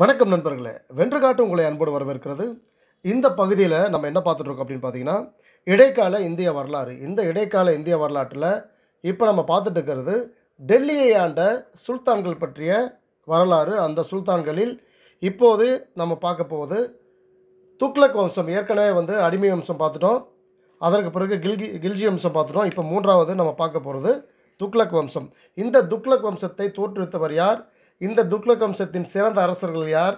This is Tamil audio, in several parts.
வணக்கம் நண்பர்களே வென்று காட்டு உங்களை அன்போடு வரவேற்கிறது இந்த பகுதியில் நம்ம என்ன பார்த்துட்ருக்கோம் அப்படின்னு பார்த்தீங்கன்னா இடைக்கால இந்திய வரலாறு இந்த இடைக்கால இந்திய வரலாற்றில் இப்போ நம்ம பார்த்துட்டு இருக்கிறது டெல்லியை ஆண்ட சுல்தான்கள் பற்றிய வரலாறு அந்த சுல்தான்களில் இப்போது நம்ம பார்க்க போவது துக்ளக் வம்சம் ஏற்கனவே வந்து அடிமை வம்சம் பார்த்துட்டோம் அதற்கு பிறகு கில்கி கில்ஜி வம்சம் பார்த்துட்டோம் இப்போ மூன்றாவது நம்ம பார்க்க போகிறது துக்ளக் வம்சம் இந்த துக்ளக் வம்சத்தை தோற்றுவித்தவர் யார் இந்த துக்ளக் வம்சத்தின் சிறந்த அரசர்கள் யார்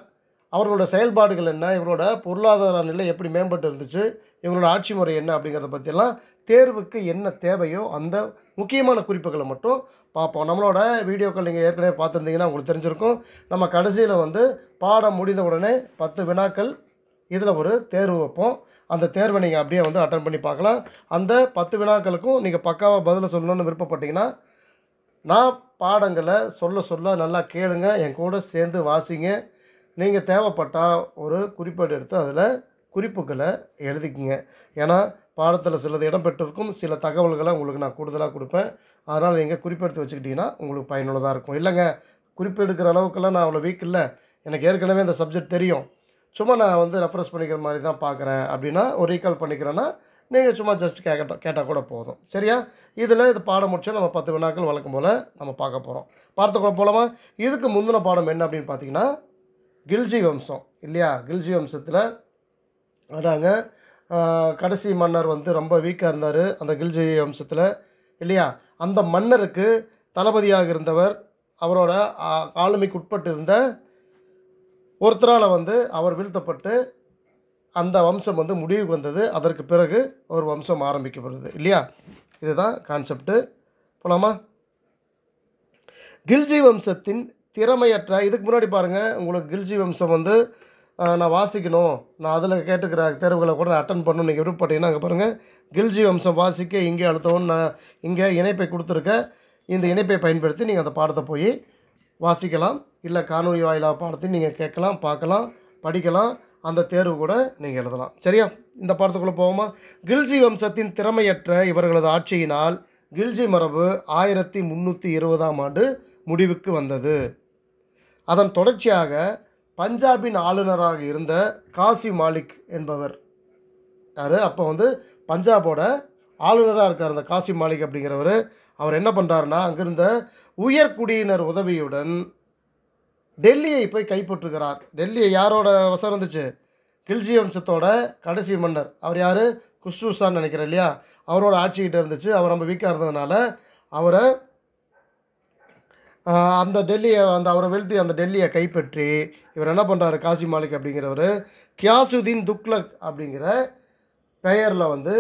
அவர்களோட செயல்பாடுகள் என்ன இவரோட பொருளாதார நிலை எப்படி மேம்பட்டு இருந்துச்சு இவங்களோட ஆட்சி முறை என்ன அப்படிங்கிறத பற்றியெல்லாம் தேர்வுக்கு என்ன தேவையோ அந்த முக்கியமான குறிப்புகளை மட்டும் பார்ப்போம் நம்மளோட வீடியோக்கள் நீங்கள் ஏற்கனவே பார்த்துருந்தீங்கன்னா உங்களுக்கு தெரிஞ்சிருக்கும் நம்ம கடைசியில் வந்து பாடம் முடிந்த உடனே பத்து வினாக்கள் இதில் ஒரு தேர்வு வைப்போம் அந்த தேர்வை நீங்கள் அப்படியே வந்து அட்டன் பண்ணி பார்க்கலாம் அந்த பத்து வினாக்களுக்கும் நீங்கள் பக்காவாக பதில் சொல்லணும்னு விருப்பப்பட்டீங்கன்னா நான் பாடங்களை சொல்ல சொல்ல நல்லா கேளுங்க என் கூட சேர்ந்து வாசிங்க நீங்கள் தேவைப்பட்டால் ஒரு குறிப்பேடு எடுத்து அதில் குறிப்புகளை எழுதிக்குங்க ஏன்னா பாடத்தில் சிலது இடம்பெற்றிருக்கும் சில தகவல்களை உங்களுக்கு நான் கூடுதலாக கொடுப்பேன் அதனால் நீங்கள் குறிப்பெடுத்து வச்சுக்கிட்டிங்கன்னா உங்களுக்கு பயனுள்ளதாக இருக்கும் இல்லைங்க குறிப்பெடுக்கிற அளவுக்கெல்லாம் நான் அவ்வளோ வீக் இல்லை எனக்கு ஏற்கனவே இந்த சப்ஜெக்ட் தெரியும் சும்மா நான் வந்து ரெஃப்ரெஸ் பண்ணிக்கிற மாதிரி தான் பார்க்குறேன் அப்படின்னா ஒரு ரீகால் பண்ணிக்கிறேன்னா நீங்கள் சும்மா ஜஸ்ட் கேட்கட்டும் கேட்டால் கூட போதும் சரியா இதில் இது பாடம் முடிச்சு நம்ம பத்து வினாக்கள் வளர்க்கும் போல் நம்ம பார்க்க போகிறோம் கூட போகலாமா இதுக்கு முந்தின பாடம் என்ன அப்படின்னு பார்த்தீங்கன்னா கில்ஜி வம்சம் இல்லையா கில்ஜி வம்சத்தில் அதாங்க கடைசி மன்னர் வந்து ரொம்ப வீக்காக இருந்தார் அந்த கில்ஜி வம்சத்தில் இல்லையா அந்த மன்னருக்கு தளபதியாக இருந்தவர் அவரோட ஆளுமைக்கு உட்பட்டு இருந்த ஒருத்தரால் வந்து அவர் வீழ்த்தப்பட்டு அந்த வம்சம் வந்து முடிவுக்கு வந்தது அதற்கு பிறகு ஒரு வம்சம் ஆரம்பிக்கப்படுது இல்லையா இதுதான் கான்செப்டு போலாமா கில்ஜி வம்சத்தின் திறமையற்ற இதுக்கு முன்னாடி பாருங்கள் உங்களுக்கு கில்ஜி வம்சம் வந்து நான் வாசிக்கணும் நான் அதில் கேட்டுக்கிற தேர்வுகளை கூட நான் அட்டன் பண்ணணும் நீங்கள் விருப்பப்பட்டீங்கன்னா அங்கே பாருங்கள் கில்ஜி வம்சம் வாசிக்க இங்கே அழுத்தவும் நான் இங்கே இணைப்பை கொடுத்துருக்கேன் இந்த இணைப்பை பயன்படுத்தி நீங்கள் அந்த பாடத்தை போய் வாசிக்கலாம் இல்லை காணொலி வாயிலாக பாடத்தையும் நீங்கள் கேட்கலாம் பார்க்கலாம் படிக்கலாம் அந்த தேர்வு கூட நீங்கள் எழுதலாம் சரியா இந்த பாடத்துக்குள்ளே போவோமா கில்ஜி வம்சத்தின் திறமையற்ற இவர்களது ஆட்சியினால் கில்ஜி மரபு ஆயிரத்தி முந்நூற்றி இருபதாம் ஆண்டு முடிவுக்கு வந்தது அதன் தொடர்ச்சியாக பஞ்சாபின் ஆளுநராக இருந்த காசி மாலிக் என்பவர் யார் அப்போ வந்து பஞ்சாபோட ஆளுநராக இருக்கார் அந்த காசி மாலிக் அப்படிங்கிறவர் அவர் என்ன பண்ணுறாருன்னா அங்கிருந்த உயர்குடியினர் உதவியுடன் டெல்லியை போய் கைப்பற்றுகிறார் டெல்லியை யாரோட வசம் இருந்துச்சு கில்ஜி வம்சத்தோட கடைசி மன்னர் அவர் யார் குஷ்ரூசான்னு நினைக்கிறேன் இல்லையா அவரோட ஆட்சிக்கிட்ட இருந்துச்சு அவர் ரொம்ப வீக்காக இருந்ததுனால அவரை அந்த டெல்லியை அந்த அவரை வெளுத்து அந்த டெல்லியை கைப்பற்றி இவர் என்ன பண்ணுறாரு காசி மாலிக் அப்படிங்கிறவர் கியாசுதீன் துக்லக் அப்படிங்கிற பெயரில் வந்து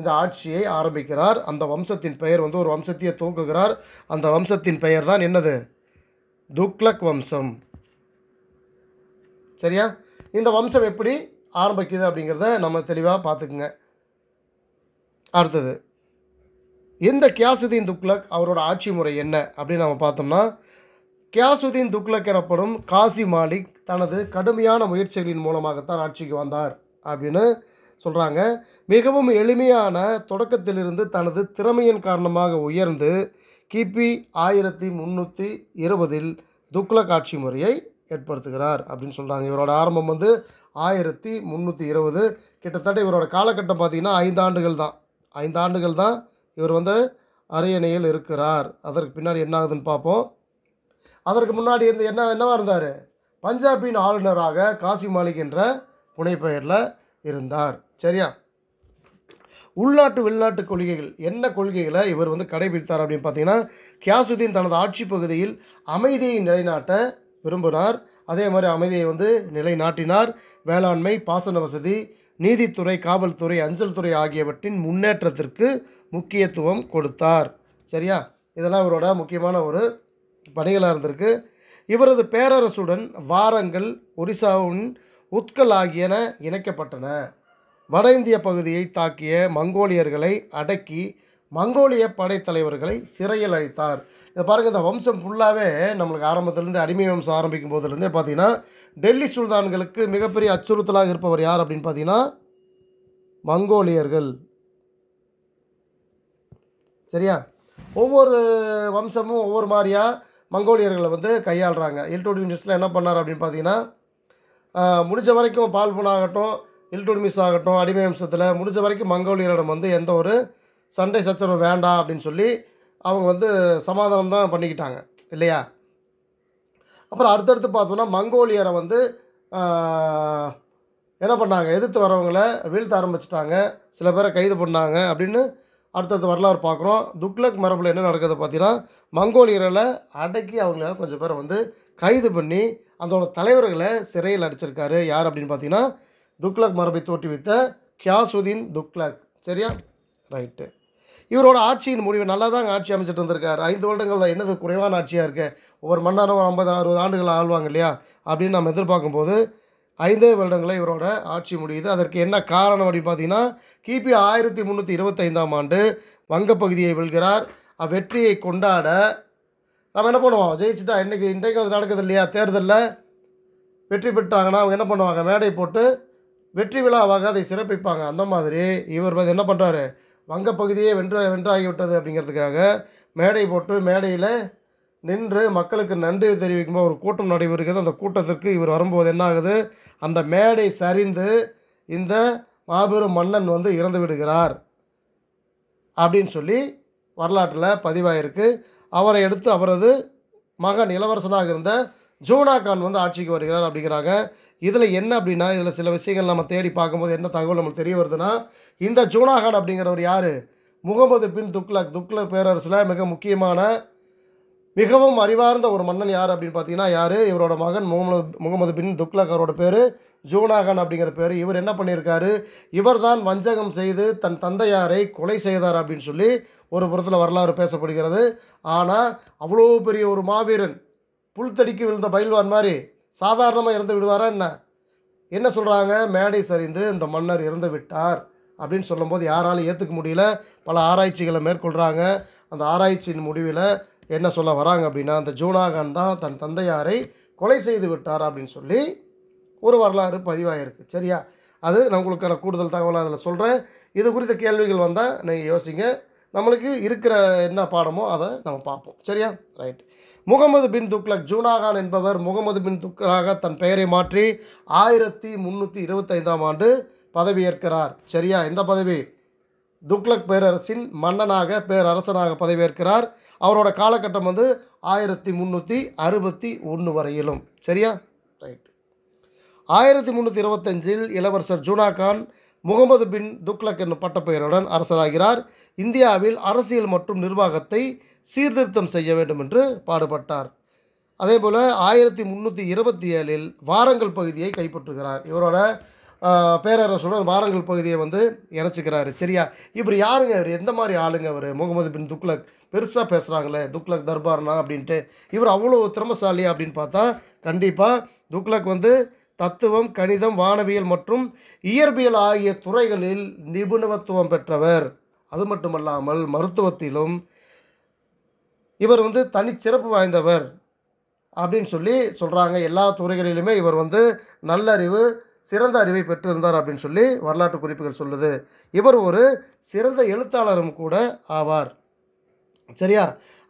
இந்த ஆட்சியை ஆரம்பிக்கிறார் அந்த வம்சத்தின் பெயர் வந்து ஒரு வம்சத்தையே தூக்குகிறார் அந்த வம்சத்தின் பெயர் தான் என்னது துக்லக் வம்சம் சரியா இந்த வம்சம் எப்படி ஆரம்பிக்குது அப்படிங்கிறத நம்ம தெளிவாக பார்த்துக்குங்க அடுத்தது இந்த கியாசுதீன் துக்லக் அவரோட ஆட்சி முறை என்ன அப்படின்னு நம்ம பார்த்தோம்னா கியாசுதீன் துக்லக் எனப்படும் காசி மாலிக் தனது கடுமையான முயற்சிகளின் மூலமாகத்தான் ஆட்சிக்கு வந்தார் அப்படின்னு சொல்கிறாங்க மிகவும் எளிமையான தொடக்கத்திலிருந்து தனது திறமையின் காரணமாக உயர்ந்து கிபி ஆயிரத்தி முந்நூற்றி இருபதில் துக்ளக் காட்சி முறையை ஏற்படுத்துகிறார் அப்படின்னு சொல்கிறாங்க இவரோட ஆரம்பம் வந்து ஆயிரத்தி முந்நூற்றி இருபது கிட்டத்தட்ட இவரோட காலகட்டம் பார்த்திங்கன்னா ஐந்து ஆண்டுகள் தான் ஐந்து ஆண்டுகள் தான் இவர் வந்து அரியணையில் இருக்கிறார் அதற்கு பின்னாடி என்ன ஆகுதுன்னு பார்ப்போம் அதற்கு முன்னாடி இருந்து என்ன என்னவாக இருந்தார் பஞ்சாபின் ஆளுநராக காசி மாலிக் என்ற புனைப்பெயரில் இருந்தார் சரியா உள்நாட்டு வெளிநாட்டு கொள்கைகள் என்ன கொள்கைகளை இவர் வந்து கடைபிடித்தார் அப்படின்னு பார்த்தீங்கன்னா கியாசுதீன் தனது ஆட்சி பகுதியில் அமைதியை நிலைநாட்ட விரும்பினார் அதே மாதிரி அமைதியை வந்து நிலைநாட்டினார் வேளாண்மை பாசன வசதி நீதித்துறை காவல்துறை அஞ்சல் துறை ஆகியவற்றின் முன்னேற்றத்திற்கு முக்கியத்துவம் கொடுத்தார் சரியா இதெல்லாம் இவரோட முக்கியமான ஒரு பணிகளாக இருந்திருக்கு இவரது பேரரசுடன் வாரங்கள் ஒரிசாவின் உட்கல் ஆகியன இணைக்கப்பட்டன வட இந்திய பகுதியை தாக்கிய மங்கோலியர்களை அடக்கி மங்கோலிய படைத்தலைவர்களை சிறையில் அழைத்தார் இதை பாருங்கள் இந்த வம்சம் ஃபுல்லாகவே நம்மளுக்கு ஆரம்பத்துலேருந்து அடிமை வம்சம் ஆரம்பிக்கும் போதுலேருந்தே பார்த்தீங்கன்னா டெல்லி சுல்தான்களுக்கு மிகப்பெரிய அச்சுறுத்தலாக இருப்பவர் யார் அப்படின்னு பார்த்தீங்கன்னா மங்கோலியர்கள் சரியா ஒவ்வொரு வம்சமும் ஒவ்வொரு மாதிரியாக மங்கோலியர்களை வந்து கையாளுறாங்க இல்டோடியன்ஸில் என்ன பண்ணார் அப்படின்னு பார்த்தீங்கன்னா முடிஞ்ச வரைக்கும் பால் ஆகட்டும் இல்டூர் மிஸ் ஆகட்டும் அடிமை அம்சத்தில் முடிஞ்ச வரைக்கும் மங்கோலியரிடம் வந்து எந்த ஒரு சண்டை சச்சரவு வேண்டாம் அப்படின்னு சொல்லி அவங்க வந்து சமாதானம் தான் பண்ணிக்கிட்டாங்க இல்லையா அப்புறம் அடுத்தடுத்து பார்த்தோம்னா மங்கோலியரை வந்து என்ன பண்ணாங்க எதிர்த்து வரவங்கள வீழ்த்த ஆரம்பிச்சிட்டாங்க சில பேரை கைது பண்ணாங்க அப்படின்னு அடுத்தடுத்து வரலாறு பார்க்குறோம் துக்லக் மரபில் என்ன நடக்குது பார்த்தீங்கன்னா மங்கோலியரில் அடக்கி அவங்கள கொஞ்சம் பேரை வந்து கைது பண்ணி அதோடய தலைவர்களை சிறையில் அடிச்சிருக்காரு யார் அப்படின்னு பார்த்தீங்கன்னா துக்லக் மரபை தோற்றுவித்த கியாசுதீன் துக்லக் சரியா ரைட்டு இவரோட ஆட்சியின் முடிவு நல்லா தான் ஆட்சி அமைச்சிட்டு இருந்திருக்காரு ஐந்து வருடங்களில் என்னது குறைவான ஆட்சியாக இருக்குது ஒவ்வொரு ஒரு ஐம்பது அறுபது ஆண்டுகள் ஆழ்வாங்க இல்லையா அப்படின்னு நம்ம எதிர்பார்க்கும் போது ஐந்தே வருடங்களில் இவரோட ஆட்சி முடியுது அதற்கு என்ன காரணம் அப்படின்னு பார்த்தீங்கன்னா கிபி ஆயிரத்தி முந்நூற்றி இருபத்தைந்தாம் ஆண்டு வங்கப்பகுதியை வெல்கிறார் அவ்வெற்றியை கொண்டாட நம்ம என்ன பண்ணுவோம் ஜெயிச்சுட்டா இன்றைக்கி இன்றைக்கு அது நடக்குது இல்லையா தேர்தலில் வெற்றி பெற்றாங்கன்னா அவங்க என்ன பண்ணுவாங்க மேடை போட்டு வெற்றி விழாவாக அதை சிறப்பிப்பாங்க அந்த மாதிரி இவர் வந்து என்ன பண்ணுறாரு வங்க பகுதியே வென்ற வென்றாகிவிட்டது அப்படிங்கிறதுக்காக மேடை போட்டு மேடையில் நின்று மக்களுக்கு நன்றி தெரிவிக்கும் ஒரு கூட்டம் நடைபெறுகிறது அந்த கூட்டத்திற்கு இவர் வரும்போது என்ன ஆகுது அந்த மேடை சரிந்து இந்த மாபெரும் மன்னன் வந்து இறந்து விடுகிறார் அப்படின்னு சொல்லி வரலாற்றில் பதிவாயிருக்கு அவரை எடுத்து அவரது மகன் இளவரசனாக இருந்த ஜோனா கான் வந்து ஆட்சிக்கு வருகிறார் அப்படிங்கிறாங்க இதில் என்ன அப்படின்னா இதில் சில விஷயங்கள் நம்ம தேடி பார்க்கும்போது என்ன தகவல் நம்மளுக்கு தெரிய வருதுன்னா இந்த ஜூனாகான் அப்படிங்கிறவர் யார் முகமது பின் துக்லக் துக்லக் பேரரசில் மிக முக்கியமான மிகவும் அறிவார்ந்த ஒரு மன்னன் யார் அப்படின்னு பார்த்தீங்கன்னா யார் இவரோட மகன் முகமது முகமது பின் துக்லக் அவரோட பேர் ஜூனாகான் அப்படிங்கிற பேர் இவர் என்ன பண்ணியிருக்காரு இவர் தான் வஞ்சகம் செய்து தன் தந்தையாரை கொலை செய்தார் அப்படின்னு சொல்லி ஒரு புறத்தில் வரலாறு பேசப்படுகிறது ஆனால் அவ்வளோ பெரிய ஒரு மாவீரன் புல்தடிக்கு விழுந்த பயில்வான் மாதிரி சாதாரணமாக இறந்து விடுவாரா என்ன என்ன சொல்கிறாங்க மேடை சரிந்து இந்த மன்னர் இறந்து விட்டார் அப்படின்னு சொல்லும்போது யாராலும் ஏற்றுக்க முடியல பல ஆராய்ச்சிகளை மேற்கொள்கிறாங்க அந்த ஆராய்ச்சியின் முடிவில் என்ன சொல்ல வராங்க அப்படின்னா அந்த ஜூனாகான் தான் தன் தந்தையாரை கொலை செய்து விட்டார் அப்படின்னு சொல்லி ஒரு வரலாறு பதிவாகிருக்கு சரியா அது நான் உங்களுக்கான கூடுதல் தகவலாக அதில் சொல்கிறேன் இது குறித்த கேள்விகள் வந்தால் நீங்கள் யோசிங்க நம்மளுக்கு இருக்கிற என்ன பாடமோ அதை நம்ம பார்ப்போம் சரியா ரைட் முகமது பின் துக்லக் ஜூனாகான் என்பவர் முகமது பின் துக்லாக தன் பெயரை மாற்றி ஆயிரத்தி முந்நூற்றி இருபத்தைந்தாம் ஆண்டு பதவியேற்கிறார் சரியா எந்த பதவி துக்லக் பேரரசின் மன்னனாக பேரரசனாக பதவியேற்கிறார் அவரோட காலகட்டம் வந்து ஆயிரத்தி முந்நூற்றி அறுபத்தி ஒன்று வரையிலும் சரியா ரைட் ஆயிரத்தி முந்நூற்றி இருபத்தஞ்சில் இளவரசர் ஜூனா கான் முகமது பின் துக்லக் என்னும் பட்டப்பெயருடன் அரசராகிறார் இந்தியாவில் அரசியல் மற்றும் நிர்வாகத்தை சீர்திருத்தம் செய்ய வேண்டும் என்று பாடுபட்டார் அதேபோல் ஆயிரத்தி முந்நூற்றி இருபத்தி ஏழில் வாரங்கள் பகுதியை கைப்பற்றுகிறார் இவரோட பேரரசுடன் வாரங்கள் பகுதியை வந்து இணைச்சிக்கிறாரு சரியா இவர் யாருங்க இவர் எந்த மாதிரி ஆளுங்க அவர் முகமது பின் துக்லக் பெருசாக பேசுகிறாங்களே துக்லக் தர்பார்னா அப்படின்ட்டு இவர் அவ்வளோ திறமசாலி அப்படின்னு பார்த்தா கண்டிப்பாக துக்லக் வந்து தத்துவம் கணிதம் வானவியல் மற்றும் இயற்பியல் ஆகிய துறைகளில் நிபுணத்துவம் பெற்றவர் அது மட்டுமல்லாமல் மருத்துவத்திலும் இவர் வந்து தனிச்சிறப்பு வாய்ந்தவர் அப்படின்னு சொல்லி சொல்கிறாங்க எல்லா துறைகளிலுமே இவர் வந்து நல்லறிவு சிறந்த அறிவை பெற்றிருந்தார் அப்படின்னு சொல்லி வரலாற்று குறிப்புகள் சொல்லுது இவர் ஒரு சிறந்த எழுத்தாளரும் கூட ஆவார் சரியா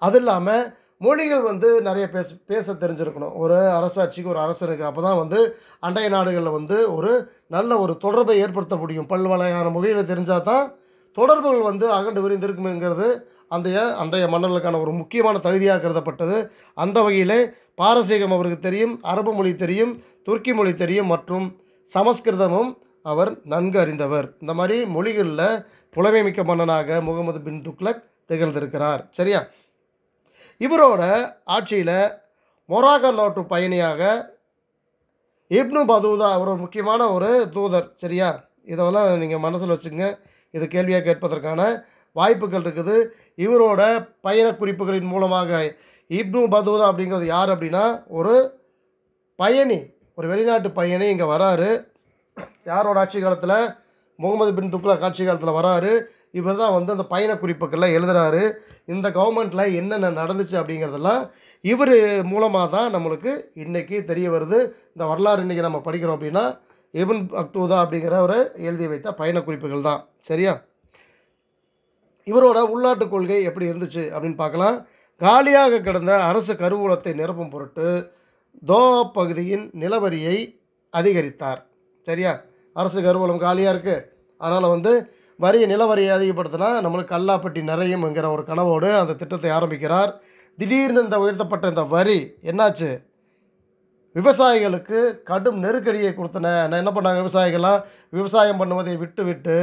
அது இல்லாமல் மொழிகள் வந்து நிறைய பேச பேச தெரிஞ்சிருக்கணும் ஒரு அரசாட்சிக்கு ஒரு அரசனுக்கு அப்போ தான் வந்து அண்டைய நாடுகளில் வந்து ஒரு நல்ல ஒரு தொடர்பை ஏற்படுத்த முடியும் பல்வகையான மொழிகளை தெரிஞ்சால் தான் தொடர்புகள் வந்து அகண்டு விரிந்திருக்குங்கிறது அந்த அன்றைய மன்னர்களுக்கான ஒரு முக்கியமான தகுதியாக கருதப்பட்டது அந்த வகையிலே பாரசீகம் அவருக்கு தெரியும் அரபு மொழி தெரியும் துருக்கி மொழி தெரியும் மற்றும் சமஸ்கிருதமும் அவர் நன்கு அறிந்தவர் இந்த மாதிரி மொழிகளில் புலமை மிக்க மன்னனாக முகமது பின் துக்லக் திகழ்ந்திருக்கிறார் சரியா இவரோட ஆட்சியில் மொராக நாட்டு பயணியாக இப்னு பதூதா அவர் முக்கியமான ஒரு தூதர் சரியா இதெல்லாம் நீங்கள் மனசில் வச்சுங்க இது கேள்வியாக கேட்பதற்கான வாய்ப்புகள் இருக்குது இவரோட பயண குறிப்புகளின் மூலமாக இப்னு பதூதா அப்படிங்கிறது யார் அப்படின்னா ஒரு பயணி ஒரு வெளிநாட்டு பயணி இங்கே வராரு யாரோட ஆட்சி காலத்தில் முகமது பின் துக்ளா ஆட்சி காலத்தில் வராரு இவர் தான் வந்து அந்த பயண குறிப்புகளில் எழுதுகிறாரு இந்த கவர்மெண்ட்டில் என்னென்ன நடந்துச்சு அப்படிங்கிறதெல்லாம் இவர் மூலமாக தான் நம்மளுக்கு இன்றைக்கி தெரிய வருது இந்த வரலாறு இன்றைக்கி நம்ம படிக்கிறோம் அப்படின்னா இபின் அக்தூதா அப்படிங்கிறவரை எழுதி வைத்த பயண குறிப்புகள் தான் சரியா இவரோட உள்நாட்டு கொள்கை எப்படி இருந்துச்சு அப்படின்னு பார்க்கலாம் காலியாக கிடந்த அரசு கருவூலத்தை நிரப்பும் பொருட்டு தோஹா பகுதியின் நிலவரியை அதிகரித்தார் சரியா அரசு கருவூலம் காலியாக இருக்குது அதனால் வந்து வரி நிலவரியை அதிகப்படுத்தினா நம்மளுக்கு கல்லாப்பட்டி என்கிற ஒரு கனவோடு அந்த திட்டத்தை ஆரம்பிக்கிறார் திடீர்னு இந்த உயர்த்தப்பட்ட இந்த வரி என்னாச்சு விவசாயிகளுக்கு கடும் நெருக்கடியை கொடுத்தன நான் என்ன பண்ணாங்க விவசாயிகள்லாம் விவசாயம் பண்ணுவதை விட்டு விட்டு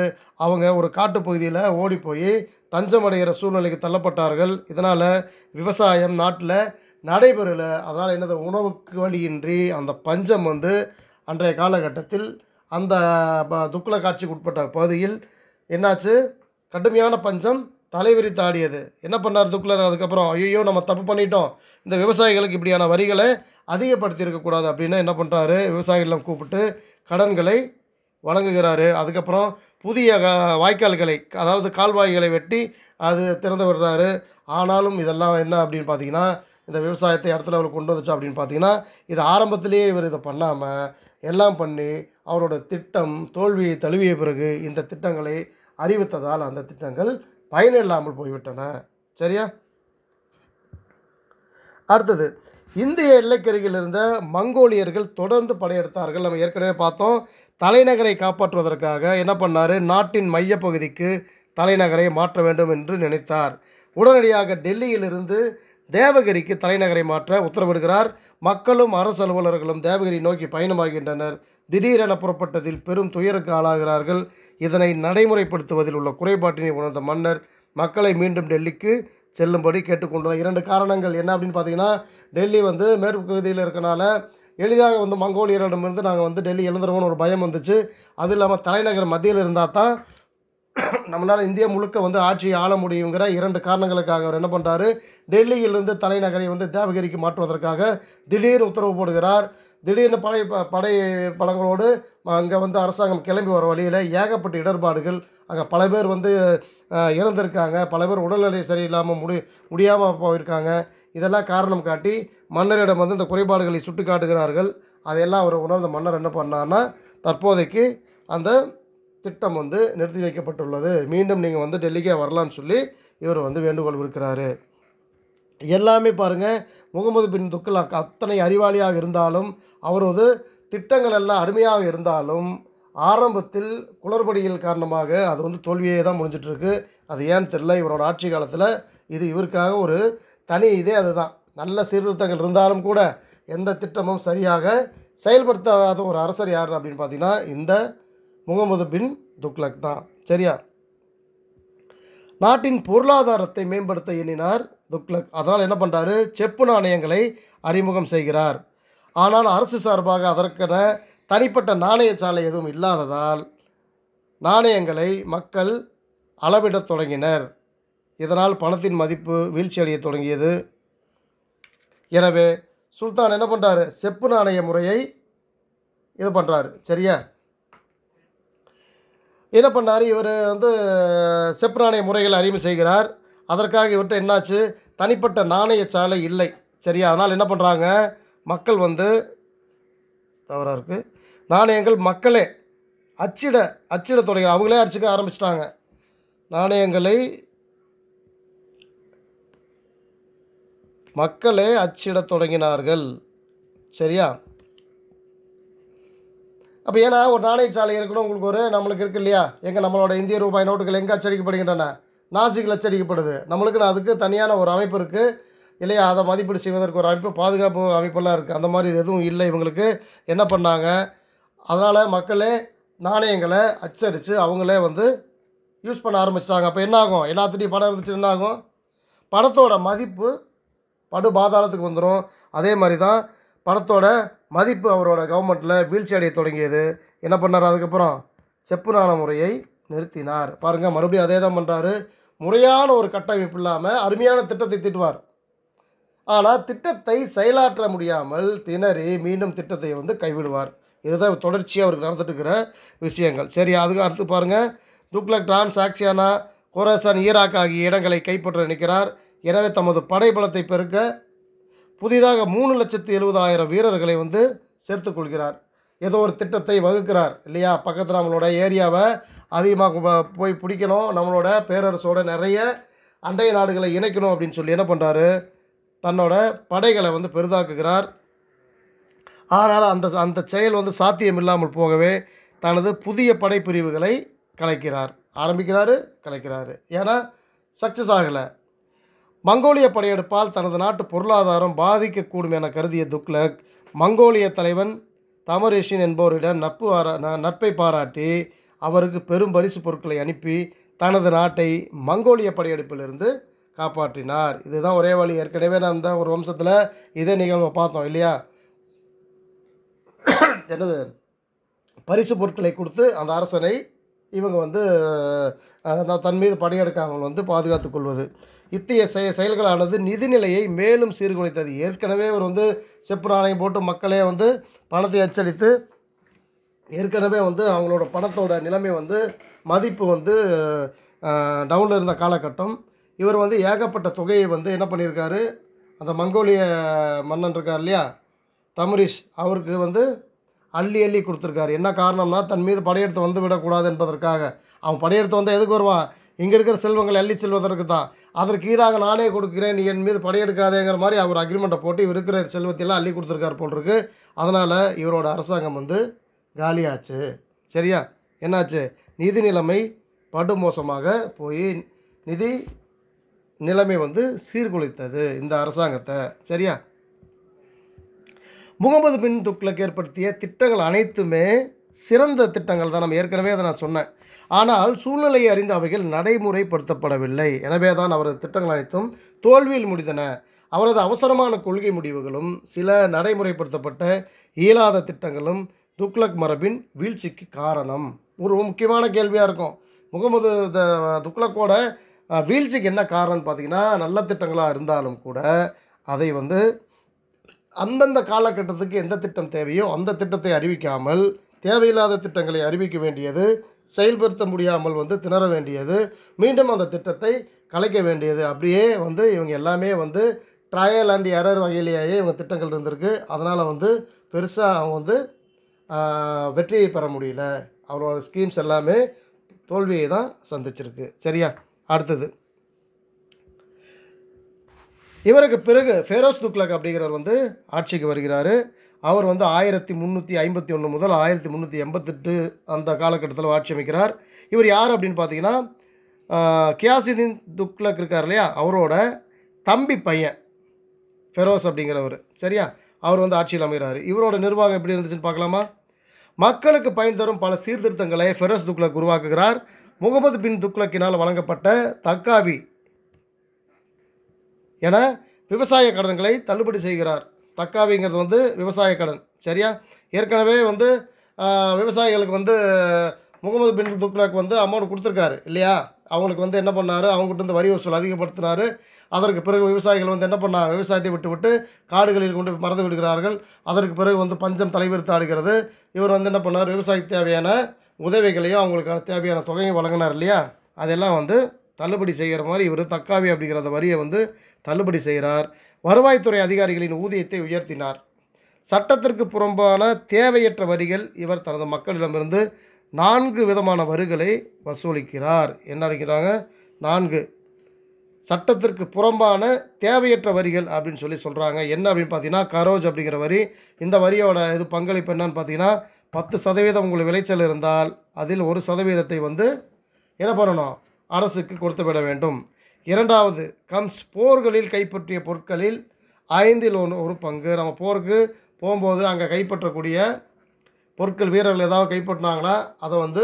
அவங்க ஒரு காட்டுப்பகுதியில் பகுதியில் ஓடி போய் தஞ்சமடைகிற சூழ்நிலைக்கு தள்ளப்பட்டார்கள் இதனால் விவசாயம் நாட்டில் நடைபெறலை அதனால் என்னது உணவுக்கு வழியின்றி அந்த பஞ்சம் வந்து அன்றைய காலகட்டத்தில் அந்த துக்குல காட்சிக்கு உட்பட்ட பகுதியில் என்னாச்சு கடுமையான பஞ்சம் தலைவிரித்து ஆடியது என்ன பண்ணார் துக்குலர் அதுக்கப்புறம் ஐயோ நம்ம தப்பு பண்ணிட்டோம் இந்த விவசாயிகளுக்கு இப்படியான வரிகளை அதிகப்படுத்தி இருக்கக்கூடாது அப்படின்னா என்ன பண்ணுறாரு விவசாயிகள்லாம் கூப்பிட்டு கடன்களை வழங்குகிறாரு அதுக்கப்புறம் புதிய வாய்க்கால்களை அதாவது கால்வாய்களை வெட்டி அது திறந்து விடுறாரு ஆனாலும் இதெல்லாம் என்ன அப்படின்னு பார்த்தீங்கன்னா இந்த விவசாயத்தை இடத்துல அவர் கொண்டு வந்துச்சா அப்படின்னு பார்த்தீங்கன்னா இது ஆரம்பத்திலேயே இவர் இதை பண்ணாமல் எல்லாம் பண்ணி அவரோட திட்டம் தோல்வியை தழுவிய பிறகு இந்த திட்டங்களை அறிவித்ததால் அந்த திட்டங்கள் பயனில்லாமல் போய்விட்டன சரியா அடுத்தது இந்திய எல்லைக்கருகில் இருந்த மங்கோலியர்கள் தொடர்ந்து படையெடுத்தார்கள் நம்ம ஏற்கனவே பார்த்தோம் தலைநகரை காப்பாற்றுவதற்காக என்ன பண்ணார் நாட்டின் மையப்பகுதிக்கு தலைநகரை மாற்ற வேண்டும் என்று நினைத்தார் உடனடியாக டெல்லியிலிருந்து தேவகிரிக்கு தலைநகரை மாற்ற உத்தரவிடுகிறார் மக்களும் அரசு அலுவலர்களும் தேவகிரி நோக்கி பயணமாகின்றனர் திடீரென புறப்பட்டதில் பெரும் துயருக்கு ஆளாகிறார்கள் இதனை நடைமுறைப்படுத்துவதில் உள்ள குறைபாட்டினை உணர்ந்த மன்னர் மக்களை மீண்டும் டெல்லிக்கு செல்லும்படி கேட்டுக்கொண்டனர் இரண்டு காரணங்கள் என்ன அப்படின்னு பார்த்தீங்கன்னா டெல்லி வந்து மேற்கு பகுதியில் இருக்கனால எளிதாக வந்து மங்கோலியரிடமிருந்து நாங்கள் வந்து டெல்லி எழுந்துருவோம்னு ஒரு பயம் வந்துச்சு அது இல்லாமல் தலைநகர் மத்தியில் இருந்தால் தான் நம்மளால் இந்தியா முழுக்க வந்து ஆட்சியை ஆள முடியுங்கிற இரண்டு காரணங்களுக்காக அவர் என்ன பண்ணுறாரு டெல்லியிலிருந்து தலைநகரை வந்து தேவகிரிக்கு மாற்றுவதற்காக திடீர் உத்தரவு போடுகிறார் திடீர்னு படை படை படங்களோடு அங்கே வந்து அரசாங்கம் கிளம்பி வர வழியில் ஏகப்பட்ட இடர்பாடுகள் அங்கே பல பேர் வந்து இறந்திருக்காங்க பல பேர் உடல்நிலை சரியில்லாமல் முடி முடியாமல் போயிருக்காங்க இதெல்லாம் காரணம் காட்டி மன்னரிடம் வந்து இந்த குறைபாடுகளை சுட்டி காட்டுகிறார்கள் அதையெல்லாம் அவர் உணர்ந்த மன்னர் என்ன பண்ணார்னா தற்போதைக்கு அந்த திட்டம் வந்து நிறுத்தி வைக்கப்பட்டுள்ளது மீண்டும் நீங்கள் வந்து டெல்லிக்கே வரலான்னு சொல்லி இவர் வந்து வேண்டுகோள் விடுக்கிறாரு எல்லாமே பாருங்கள் முகமது பின் துக்லாக் அத்தனை அறிவாளியாக இருந்தாலும் அவரது திட்டங்கள் எல்லாம் அருமையாக இருந்தாலும் ஆரம்பத்தில் குளறுபடிகள் காரணமாக அது வந்து தோல்வியே தான் முடிஞ்சிட்ருக்கு அது ஏன்னு தெரில இவரோட ஆட்சி காலத்தில் இது இவருக்காக ஒரு தனி இதே அதுதான் நல்ல சீர்திருத்தங்கள் இருந்தாலும் கூட எந்த திட்டமும் சரியாக செயல்படுத்தாத ஒரு அரசர் யார் அப்படின்னு பார்த்தீங்கன்னா இந்த முகமது பின் துக்லக் தான் சரியா நாட்டின் பொருளாதாரத்தை மேம்படுத்த எண்ணினார் துக்ளக் அதனால் என்ன பண்ணுறாரு செப்பு நாணயங்களை அறிமுகம் செய்கிறார் ஆனால் அரசு சார்பாக அதற்கென தனிப்பட்ட நாணய சாலை எதுவும் இல்லாததால் நாணயங்களை மக்கள் அளவிடத் தொடங்கினர் இதனால் பணத்தின் மதிப்பு வீழ்ச்சி அடைய தொடங்கியது எனவே சுல்தான் என்ன பண்ணுறாரு செப்பு நாணய முறையை இது பண்ணுறாரு சரியா என்ன பண்ணார் இவர் வந்து செப்பு நாணய முறைகளை அறிவு செய்கிறார் அதற்காக இவர்கிட்ட என்னாச்சு தனிப்பட்ட நாணய சாலை இல்லை சரியா அதனால் என்ன பண்ணுறாங்க மக்கள் வந்து தவறாக இருக்குது நாணயங்கள் மக்களே அச்சிட அச்சிட தொடங்கி அவங்களே அடிச்சுக்க ஆரம்பிச்சிட்டாங்க நாணயங்களை மக்களே அச்சிட தொடங்கினார்கள் சரியா அப்போ ஏன்னா ஒரு நாணய சாலை இருக்கணும் உங்களுக்கு ஒரு நம்மளுக்கு இருக்கு இல்லையா எங்கே நம்மளோட இந்திய ரூபாய் நோட்டுகள் எங்கே அச்சடிக்கப்படுகின்றன நாசிகள் அச்சடிக்கப்படுது நம்மளுக்கு அதுக்கு தனியான ஒரு அமைப்பு இருக்குது இல்லையா அதை மதிப்பீடு செய்வதற்கு ஒரு அமைப்பு பாதுகாப்பு அமைப்பெல்லாம் இருக்குது அந்த மாதிரி எதுவும் இல்லை இவங்களுக்கு என்ன பண்ணாங்க அதனால் மக்களே நாணயங்களை அச்சரித்து அவங்களே வந்து யூஸ் பண்ண ஆரம்பிச்சிட்டாங்க அப்போ என்னாகும் எல்லாத்துலேயும் பணம் இருந்துச்சு என்னாகும் பணத்தோட மதிப்பு படு பாதாளத்துக்கு வந்துடும் அதே மாதிரி தான் பணத்தோட மதிப்பு அவரோட கவர்மெண்ட்டில் வீழ்ச்சி அடைய தொடங்கியது என்ன பண்ணார் அதுக்கப்புறம் செப்பு நாண முறையை நிறுத்தினார் பாருங்கள் மறுபடியும் அதே தான் பண்ணுறாரு முறையான ஒரு கட்டமைப்பு இல்லாமல் அருமையான திட்டத்தை திட்டுவார் ஆனால் திட்டத்தை செயலாற்ற முடியாமல் திணறி மீண்டும் திட்டத்தை வந்து கைவிடுவார் இதுதான் தொடர்ச்சியாக அவருக்கு இருக்கிற விஷயங்கள் சரி அதுக்கு அடுத்து பாருங்கள் துக்லக் டிரான்சாக்சியானா கொரசான் ஈராக் ஆகிய இடங்களை கைப்பற்ற நினைக்கிறார் எனவே தமது படைபலத்தை பெருக்க புதிதாக மூணு லட்சத்து எழுபதாயிரம் வீரர்களை வந்து சேர்த்துக்கொள்கிறார் ஏதோ ஒரு திட்டத்தை வகுக்கிறார் இல்லையா பக்கத்தில் நம்மளோட ஏரியாவை அதிகமாக போய் பிடிக்கணும் நம்மளோட பேரரசோட நிறைய அண்டைய நாடுகளை இணைக்கணும் அப்படின்னு சொல்லி என்ன பண்ணுறாரு தன்னோட படைகளை வந்து பெரிதாக்குகிறார் ஆனால் அந்த அந்த செயல் வந்து சாத்தியம் இல்லாமல் போகவே தனது புதிய படைப்பிரிவுகளை கலைக்கிறார் ஆரம்பிக்கிறாரு கலைக்கிறாரு ஏன்னா சக்ஸஸ் ஆகலை மங்கோலிய படையெடுப்பால் தனது நாட்டு பொருளாதாரம் பாதிக்கக்கூடும் என கருதிய துக்லக் மங்கோலிய தலைவன் தமரேஷின் என்பவரிடம் நட்பு நட்பை பாராட்டி அவருக்கு பெரும் பரிசு பொருட்களை அனுப்பி தனது நாட்டை மங்கோலிய படையெடுப்பிலிருந்து காப்பாற்றினார் இதுதான் ஒரே வழி ஏற்கனவே நாம் இந்த ஒரு வம்சத்தில் இதே நிகழ்வை பார்த்தோம் இல்லையா என்னது பரிசு பொருட்களை கொடுத்து அந்த அரசனை இவங்க வந்து தன் மீது படையெடுக்காமல் வந்து பாதுகாத்துக்கொள்வது கொள்வது இத்தகைய செய செயல்களானது நிதிநிலையை மேலும் சீர்குலைத்தது ஏற்கனவே இவர் வந்து செப்பு நாணயம் போட்டு மக்களே வந்து பணத்தை அச்சடித்து ஏற்கனவே வந்து அவங்களோட பணத்தோட நிலைமை வந்து மதிப்பு வந்து டவுனில் இருந்த காலகட்டம் இவர் வந்து ஏகப்பட்ட தொகையை வந்து என்ன பண்ணியிருக்காரு அந்த மங்கோலிய மன்னன் இருக்கார் இல்லையா தமரிஷ் அவருக்கு வந்து அள்ளி அள்ளி கொடுத்துருக்காரு என்ன காரணம்னா தன் மீது படையெடுத்து வந்து விடக்கூடாது என்பதற்காக அவன் படையெடுத்து வந்தால் எதுக்கு வருவான் இங்கே இருக்கிற செல்வங்கள் அள்ளி செல்வதற்கு தான் அதற்கு ஈடாக நானே கொடுக்குறேன் நீ என் மீது படையெடுக்காதேங்கிற மாதிரி அவர் அக்ரிமெண்ட்டை போட்டு இவர் இருக்கிற செல்வத்தையெல்லாம் அள்ளி கொடுத்துருக்காரு போல் இருக்கு அதனால் இவரோட அரசாங்கம் வந்து காலியாச்சு சரியா என்னாச்சு நிதி நிலைமை படுமோசமாக போய் நிதி நிலைமை வந்து சீர்குலைத்தது இந்த அரசாங்கத்தை சரியா முகமது பின் துக்ளக் ஏற்படுத்திய திட்டங்கள் அனைத்துமே சிறந்த திட்டங்கள் தான் நம்ம ஏற்கனவே அதை நான் சொன்னேன் ஆனால் சூழ்நிலையை அறிந்த அவைகள் நடைமுறைப்படுத்தப்படவில்லை எனவே தான் அவரது திட்டங்கள் அனைத்தும் தோல்வியில் முடிந்தன அவரது அவசரமான கொள்கை முடிவுகளும் சில நடைமுறைப்படுத்தப்பட்ட இயலாத திட்டங்களும் துக்ளக் மரபின் வீழ்ச்சிக்கு காரணம் ஒரு முக்கியமான கேள்வியாக இருக்கும் முகமது துக்ளக்கோட வீழ்ச்சிக்கு என்ன காரணம்னு பார்த்தீங்கன்னா நல்ல திட்டங்களாக இருந்தாலும் கூட அதை வந்து அந்தந்த காலகட்டத்துக்கு எந்த திட்டம் தேவையோ அந்த திட்டத்தை அறிவிக்காமல் தேவையில்லாத திட்டங்களை அறிவிக்க வேண்டியது செயல்படுத்த முடியாமல் வந்து திணற வேண்டியது மீண்டும் அந்த திட்டத்தை கலைக்க வேண்டியது அப்படியே வந்து இவங்க எல்லாமே வந்து ட்ரையல் அண்ட் எரர் வகையிலேயே இவங்க திட்டங்கள் இருந்திருக்கு அதனால் வந்து பெருசாக அவங்க வந்து வெற்றியை பெற முடியல அவரோட ஸ்கீம்ஸ் எல்லாமே தோல்வியை தான் சந்திச்சிருக்கு சரியா அடுத்தது இவருக்கு பிறகு ஃபேரோஸ் துக்லக் அப்படிங்கிறவர் வந்து ஆட்சிக்கு வருகிறார் அவர் வந்து ஆயிரத்தி முந்நூற்றி ஐம்பத்தி ஒன்று முதல் ஆயிரத்தி முந்நூற்றி எண்பத்தெட்டு அந்த காலகட்டத்தில் ஆட்சி அமைக்கிறார் இவர் யார் அப்படின்னு பார்த்தீங்கன்னா கியாசுதீன் துக்லக் இருக்கார் இல்லையா அவரோட தம்பி பையன் ஃபெரோஸ் அப்படிங்கிறவர் சரியா அவர் வந்து ஆட்சியில் அமைகிறார் இவரோட நிர்வாகம் எப்படி இருந்துச்சுன்னு பார்க்கலாமா மக்களுக்கு பயன் தரும் பல சீர்திருத்தங்களை ஃபெரோஸ் துக்லக் உருவாக்குகிறார் முகமது பின் துக்லக்கினால் வழங்கப்பட்ட தக்காவி என விவசாய கடன்களை தள்ளுபடி செய்கிறார் தக்காவிங்கிறது வந்து விவசாய கடன் சரியா ஏற்கனவே வந்து விவசாயிகளுக்கு வந்து முகமது பின் துக்ளாக் வந்து அமௌண்ட் கொடுத்துருக்காரு இல்லையா அவங்களுக்கு வந்து என்ன பண்ணார் அவங்ககிட்ட வந்து வரி வசூல் அதிகப்படுத்தினார் அதற்கு பிறகு விவசாயிகள் வந்து என்ன பண்ணாங்க விவசாயத்தை விட்டு விட்டு காடுகளில் கொண்டு மறந்து விடுகிறார்கள் அதற்கு பிறகு வந்து பஞ்சம் தலைவிரித்தாடுகிறது இவர் வந்து என்ன பண்ணார் விவசாயிக்கு தேவையான உதவிகளையும் அவங்களுக்கான தேவையான தொகையும் வழங்கினார் இல்லையா அதெல்லாம் வந்து தள்ளுபடி செய்கிற மாதிரி இவர் தக்காவி அப்படிங்கிறத வரியை வந்து தள்ளுபடி செய்கிறார் வருவாய்த்துறை அதிகாரிகளின் ஊதியத்தை உயர்த்தினார் சட்டத்திற்கு புறம்பான தேவையற்ற வரிகள் இவர் தனது மக்களிடமிருந்து நான்கு விதமான வரிகளை வசூலிக்கிறார் என்ன அழைக்கிறாங்க நான்கு சட்டத்திற்கு புறம்பான தேவையற்ற வரிகள் அப்படின்னு சொல்லி சொல்கிறாங்க என்ன அப்படின்னு பார்த்தீங்கன்னா கரோஜ் அப்படிங்கிற வரி இந்த வரியோட இது பங்களிப்பு என்னன்னு பார்த்தீங்கன்னா பத்து சதவீதம் உங்களுக்கு விளைச்சல் இருந்தால் அதில் ஒரு சதவீதத்தை வந்து என்ன பண்ணணும் அரசுக்கு கொடுத்துவிட வேண்டும் இரண்டாவது கம்ஸ் போர்களில் கைப்பற்றிய பொருட்களில் ஐந்தில் ஒன்று ஒரு பங்கு நம்ம போருக்கு போகும்போது அங்கே கைப்பற்றக்கூடிய பொருட்கள் வீரர்கள் ஏதாவது கைப்பற்றினாங்களா அதை வந்து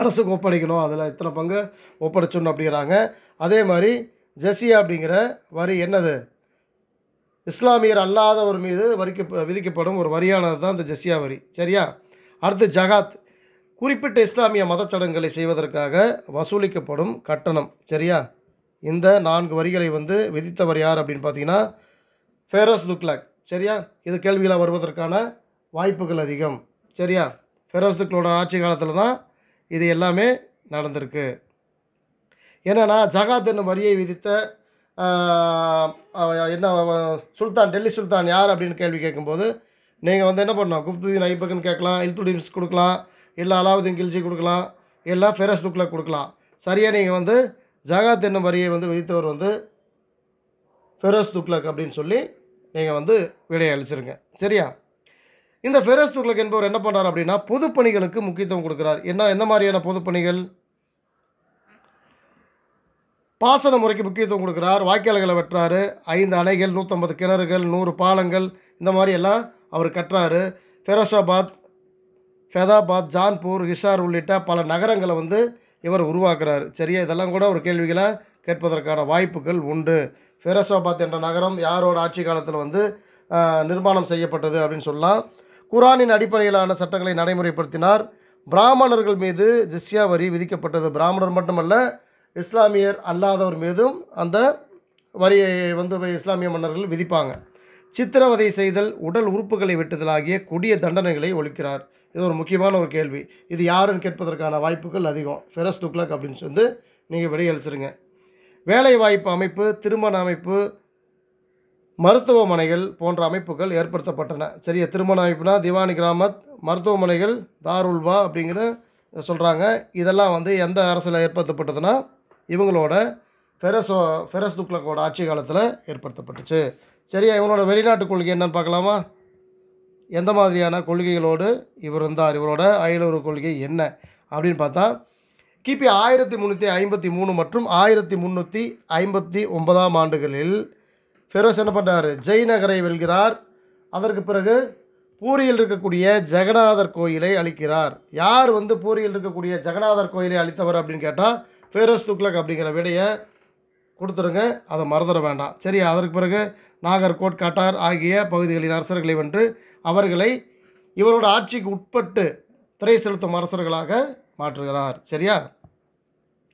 அரசுக்கு ஒப்படைக்கணும் அதில் இத்தனை பங்கு ஒப்படைச்சிடணும் அப்படிங்கிறாங்க அதே மாதிரி ஜெசியா அப்படிங்கிற வரி என்னது இஸ்லாமியர் அல்லாதவர் மீது வரிக்க விதிக்கப்படும் ஒரு வரியானது தான் இந்த ஜெசியா வரி சரியா அடுத்து ஜகாத் குறிப்பிட்ட இஸ்லாமிய மதச்சடங்குகளை செய்வதற்காக வசூலிக்கப்படும் கட்டணம் சரியா இந்த நான்கு வரிகளை வந்து விதித்தவர் யார் அப்படின்னு பார்த்தீங்கன்னா ஃபேரஸ் துக்லாக் சரியா இது கேள்வியில் வருவதற்கான வாய்ப்புகள் அதிகம் சரியா ஃபெரோஸ் துக்லோட ஆட்சி காலத்தில் தான் இது எல்லாமே நடந்திருக்கு என்னென்னா ஜகாத் என்னும் வரியை விதித்த என்ன சுல்தான் டெல்லி சுல்தான் யார் அப்படின்னு கேள்வி கேட்கும்போது நீங்கள் வந்து என்ன பண்ணலாம் குப்துதீன் ஐபக்குன்னு கேட்கலாம் இல்துடீம்ஸ் கொடுக்கலாம் இல்லை அலாவுதீன் கில்ஜி கொடுக்கலாம் இல்லை ஃபெரஸ் துக்ளக் கொடுக்கலாம் சரியாக நீங்கள் வந்து ஜகாத் என்னும் வரியை வந்து விதித்தவர் வந்து ஃபெரோஸ் துக்லக் அப்படின்னு சொல்லி நீங்கள் வந்து விடையை அழிச்சிருங்க சரியா இந்த ஃபெரோஸ் துக்லக் என்பவர் என்ன பண்ணுறார் அப்படின்னா பொதுப்பணிகளுக்கு முக்கியத்துவம் கொடுக்குறார் என்ன எந்த மாதிரியான பொதுப்பணிகள் பாசன முறைக்கு முக்கியத்துவம் கொடுக்குறார் வாய்க்கால்களை வெட்டுறாரு ஐந்து அணைகள் நூற்றம்பது கிணறுகள் நூறு பாலங்கள் இந்த மாதிரி எல்லாம் அவர் கட்டுறாரு ஃபெரோஷாபாத் ஃபெதாபாத் ஜான்பூர் ஹிஷார் உள்ளிட்ட பல நகரங்களை வந்து இவர் உருவாக்குறார் சரியா இதெல்லாம் கூட ஒரு கேள்விகளை கேட்பதற்கான வாய்ப்புகள் உண்டு ஃபெரோசாபாத் என்ற நகரம் யாரோட ஆட்சி காலத்தில் வந்து நிர்மாணம் செய்யப்பட்டது அப்படின்னு சொல்லலாம் குரானின் அடிப்படையிலான சட்டங்களை நடைமுறைப்படுத்தினார் பிராமணர்கள் மீது ஜிஸ்யா வரி விதிக்கப்பட்டது பிராமணர் மட்டுமல்ல இஸ்லாமியர் அல்லாதவர் மீதும் அந்த வரியை வந்து இஸ்லாமிய மன்னர்கள் விதிப்பாங்க சித்திரவதை செய்தல் உடல் உறுப்புகளை வெட்டுதல் ஆகிய கொடிய தண்டனைகளை ஒழிக்கிறார் இது ஒரு முக்கியமான ஒரு கேள்வி இது யாருன்னு கேட்பதற்கான வாய்ப்புகள் அதிகம் ஃபெரஸ் துக்லக் அப்படின்னு வந்து நீங்கள் விடையளிச்சிருங்க வேலை வாய்ப்பு அமைப்பு திருமண அமைப்பு மருத்துவமனைகள் போன்ற அமைப்புகள் ஏற்படுத்தப்பட்டன சரியா திருமண அமைப்புனா திவானி கிராமத் மருத்துவமனைகள் தாருல்வா அப்படிங்கிற சொல்கிறாங்க இதெல்லாம் வந்து எந்த அரசில் ஏற்படுத்தப்பட்டதுன்னா இவங்களோட ஃபெரஸோ ஃபெரஸ் துக்லக்கோட ஆட்சி காலத்தில் ஏற்படுத்தப்பட்டுச்சு சரியா இவனோட வெளிநாட்டு கொள்கை என்னன்னு பார்க்கலாமா எந்த மாதிரியான கொள்கைகளோடு இவர் இருந்தார் இவரோட அயலூர் கொள்கை என்ன அப்படின்னு பார்த்தா கிபி ஆயிரத்தி முந்நூற்றி ஐம்பத்தி மூணு மற்றும் ஆயிரத்தி முந்நூற்றி ஐம்பத்தி ஒன்பதாம் ஆண்டுகளில் ஃபெரோஸ் என்ன பண்ணுறாரு ஜெய்நகரை வெல்கிறார் அதற்கு பிறகு பூரியில் இருக்கக்கூடிய ஜெகநாதர் கோயிலை அளிக்கிறார் யார் வந்து பூரியில் இருக்கக்கூடிய ஜெகநாதர் கோயிலை அளித்தவர் அப்படின்னு கேட்டால் ஃபெரோஸ் துக்லக் அப்படிங்கிற விடையை கொடுத்துருங்க அதை மறந்துட வேண்டாம் சரி அதற்கு பிறகு நாகர்கோட் கட்டார் ஆகிய பகுதிகளின் அரசர்களை வென்று அவர்களை இவரோட ஆட்சிக்கு உட்பட்டு திரை செலுத்தும் அரசர்களாக மாற்றுகிறார் சரியா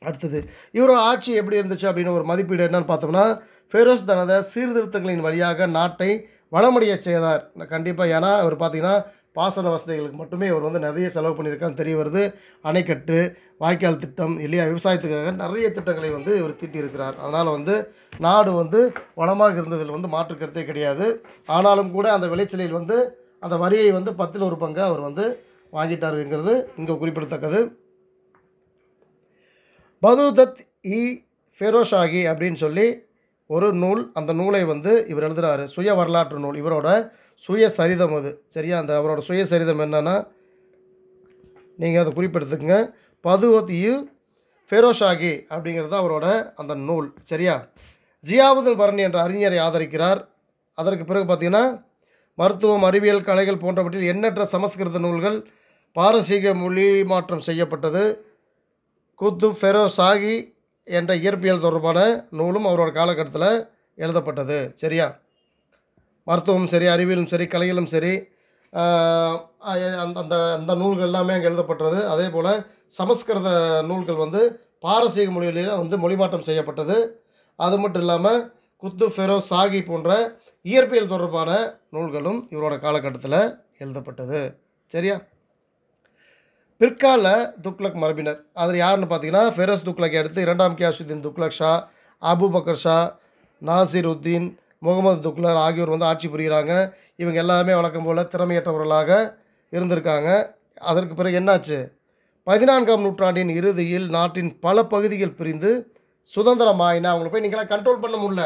அடுத்தது இவரோட ஆட்சி எப்படி இருந்துச்சு அப்படின்னு ஒரு மதிப்பீடு என்னென்னு பார்த்தோம்னா ஃபெரோஸ் தனது சீர்திருத்தங்களின் வழியாக நாட்டை வளமுடைய செய்தார் கண்டிப்பாக ஏன்னா அவர் பார்த்தீங்கன்னா பாசன வசதிகளுக்கு மட்டுமே இவர் வந்து நிறைய செலவு பண்ணியிருக்கான்னு தெரிய வருது அணைக்கட்டு வாய்க்கால் திட்டம் இல்லையா விவசாயத்துக்காக நிறைய திட்டங்களை வந்து இவர் தீட்டியிருக்கிறார் அதனால் வந்து நாடு வந்து வளமாக இருந்ததில் வந்து மாற்றுக்கிறதே கிடையாது ஆனாலும் கூட அந்த விளைச்சலில் வந்து அந்த வரியை வந்து பத்தில் ஒரு பங்கு அவர் வந்து வாங்கிட்டாருங்கிறது இங்கே குறிப்பிடத்தக்கது பதுதத் இ ஃபெரோஷாகி அப்படின்னு சொல்லி ஒரு நூல் அந்த நூலை வந்து இவர் எழுதுகிறாரு சுய வரலாற்று நூல் இவரோட சுயசரிதம் அது சரியா அந்த அவரோட சுயசரிதம் என்னென்னா நீங்கள் அதை குறிப்பிடுத்துக்குங்க பதுவத்தியு ஃபெரோஷாகி அப்படிங்கிறது அவரோட அந்த நூல் சரியா ஜியாவுதல் பரணி என்ற அறிஞரை ஆதரிக்கிறார் அதற்கு பிறகு பார்த்திங்கன்னா மருத்துவம் அறிவியல் கலைகள் போன்றவற்றில் எண்ணற்ற சமஸ்கிருத நூல்கள் பாரசீக மொழி மாற்றம் செய்யப்பட்டது குத்து ஃபெரோசாகி என்ற இயற்பியல் தொடர்பான நூலும் அவரோட காலகட்டத்தில் எழுதப்பட்டது சரியா மருத்துவமும் சரி அறிவியலும் சரி கலையிலும் சரி அந்த அந்த அந்த நூல்கள் எல்லாமே அங்கே எழுதப்பட்டது அதே போல் சமஸ்கிருத நூல்கள் வந்து பாரசீக மொழிகளில் வந்து மொழிமாற்றம் செய்யப்பட்டது அது மட்டும் இல்லாமல் குத்து ஃபெரோ சாகி போன்ற இயற்பியல் தொடர்பான நூல்களும் இவரோட காலகட்டத்தில் எழுதப்பட்டது சரியா பிற்கால துக்லக் மரபினர் அதில் யாருன்னு பார்த்தீங்கன்னா ஃபெரோஸ் துக்லக் அடுத்து இரண்டாம் கியாசுத்தீன் துக்லக் ஷா அபு பக்கர் ஷா நாசிருத்தீன் முகமது துக்லர் ஆகியோர் வந்து ஆட்சி புரிகிறாங்க இவங்க எல்லாமே வழக்கம் போல் திறமையற்றவர்களாக இருந்திருக்காங்க அதற்கு பிறகு என்னாச்சு பதினான்காம் நூற்றாண்டின் இறுதியில் நாட்டின் பல பகுதிகள் பிரிந்து சுதந்திரமாயினா அவங்களை போய் நீங்களாம் கண்ட்ரோல் பண்ண முடியல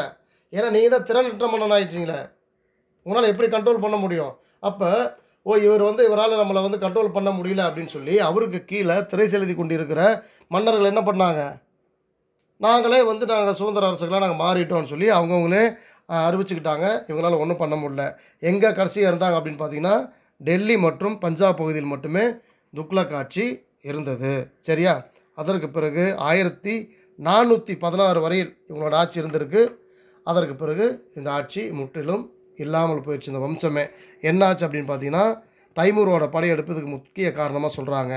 ஏன்னா நீங்கள் தான் திறனற்ற மன்னன் ஆகிட்டீங்களே உங்களால் எப்படி கண்ட்ரோல் பண்ண முடியும் அப்போ ஓ இவர் வந்து இவரால் நம்மளை வந்து கண்ட்ரோல் பண்ண முடியல அப்படின்னு சொல்லி அவருக்கு கீழே திரை செலுத்தி கொண்டிருக்கிற மன்னர்கள் என்ன பண்ணாங்க நாங்களே வந்து நாங்கள் சுதந்திர அரசுகளாக நாங்கள் மாறிட்டோம்னு சொல்லி அவங்கவுங்களே அறிவிச்சுக்கிட்டாங்க இவங்களால் ஒன்றும் பண்ண முடியல எங்கே கடைசியாக இருந்தாங்க அப்படின்னு பார்த்தீங்கன்னா டெல்லி மற்றும் பஞ்சாப் பகுதியில் மட்டுமே துக்ளக் ஆட்சி இருந்தது சரியா அதற்கு பிறகு ஆயிரத்தி நானூற்றி பதினாறு வரையில் இவங்களோட ஆட்சி இருந்திருக்கு அதற்கு பிறகு இந்த ஆட்சி முற்றிலும் இல்லாமல் போயிடுச்சு இந்த வம்சமே என்ன ஆச்சு அப்படின்னு பார்த்தீங்கன்னா தைமூரோட படையெடுப்பு இதுக்கு முக்கிய காரணமாக சொல்கிறாங்க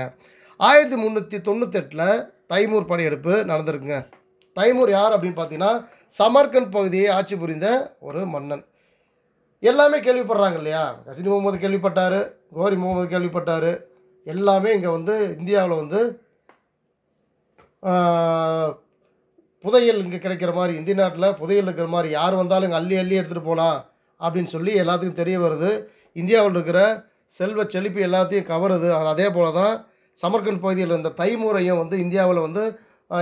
ஆயிரத்தி முந்நூற்றி தொண்ணூத்தெட்டில் தைமூர் படையெடுப்பு நடந்திருக்குங்க தைமூர் யார் அப்படின்னு பார்த்தீங்கன்னா சமர்கண்ட் பகுதியை ஆட்சி புரிந்த ஒரு மன்னன் எல்லாமே கேள்விப்படுறாங்க இல்லையா கசினி முகமது கேள்விப்பட்டார் கோரி முகமது கேள்விப்பட்டார் எல்லாமே இங்கே வந்து இந்தியாவில் வந்து புதையல் இங்கே கிடைக்கிற மாதிரி இந்திய நாட்டில் புதையல் இருக்கிற மாதிரி யார் வந்தாலும் இங்கே அள்ளி அள்ளி எடுத்துகிட்டு போகலாம் அப்படின்னு சொல்லி எல்லாத்துக்கும் தெரிய வருது இந்தியாவில் இருக்கிற செல்வ செழிப்பு எல்லாத்தையும் கவருது அதே போல் தான் சமர்கண்ட் பகுதியில் இருந்த தைமூரையும் வந்து இந்தியாவில் வந்து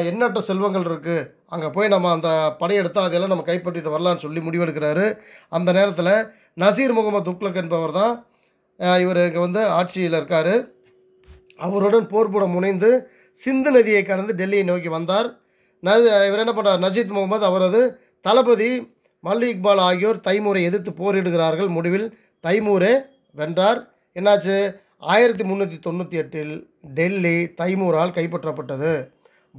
எண்ணற்ற செல்வங்கள் இருக்குது அங்கே போய் நம்ம அந்த படையெடுத்து அதையெல்லாம் நம்ம கைப்பற்றிட்டு வரலான்னு சொல்லி முடிவெடுக்கிறாரு அந்த நேரத்தில் நசீர் முகமது துக்லக் என்பவர் தான் இவர் இங்கே வந்து ஆட்சியில் இருக்கார் அவருடன் போர் போட முனைந்து சிந்து நதியை கடந்து டெல்லியை நோக்கி வந்தார் ந இவர் என்ன பண்ணுறார் நஜீத் முகமது அவரது தளபதி மல்லி இக்பால் ஆகியோர் தைமூரை எதிர்த்து போரிடுகிறார்கள் முடிவில் தைமூரே வென்றார் என்னாச்சு ஆயிரத்தி முந்நூற்றி தொண்ணூற்றி எட்டில் டெல்லி தைமூரால் கைப்பற்றப்பட்டது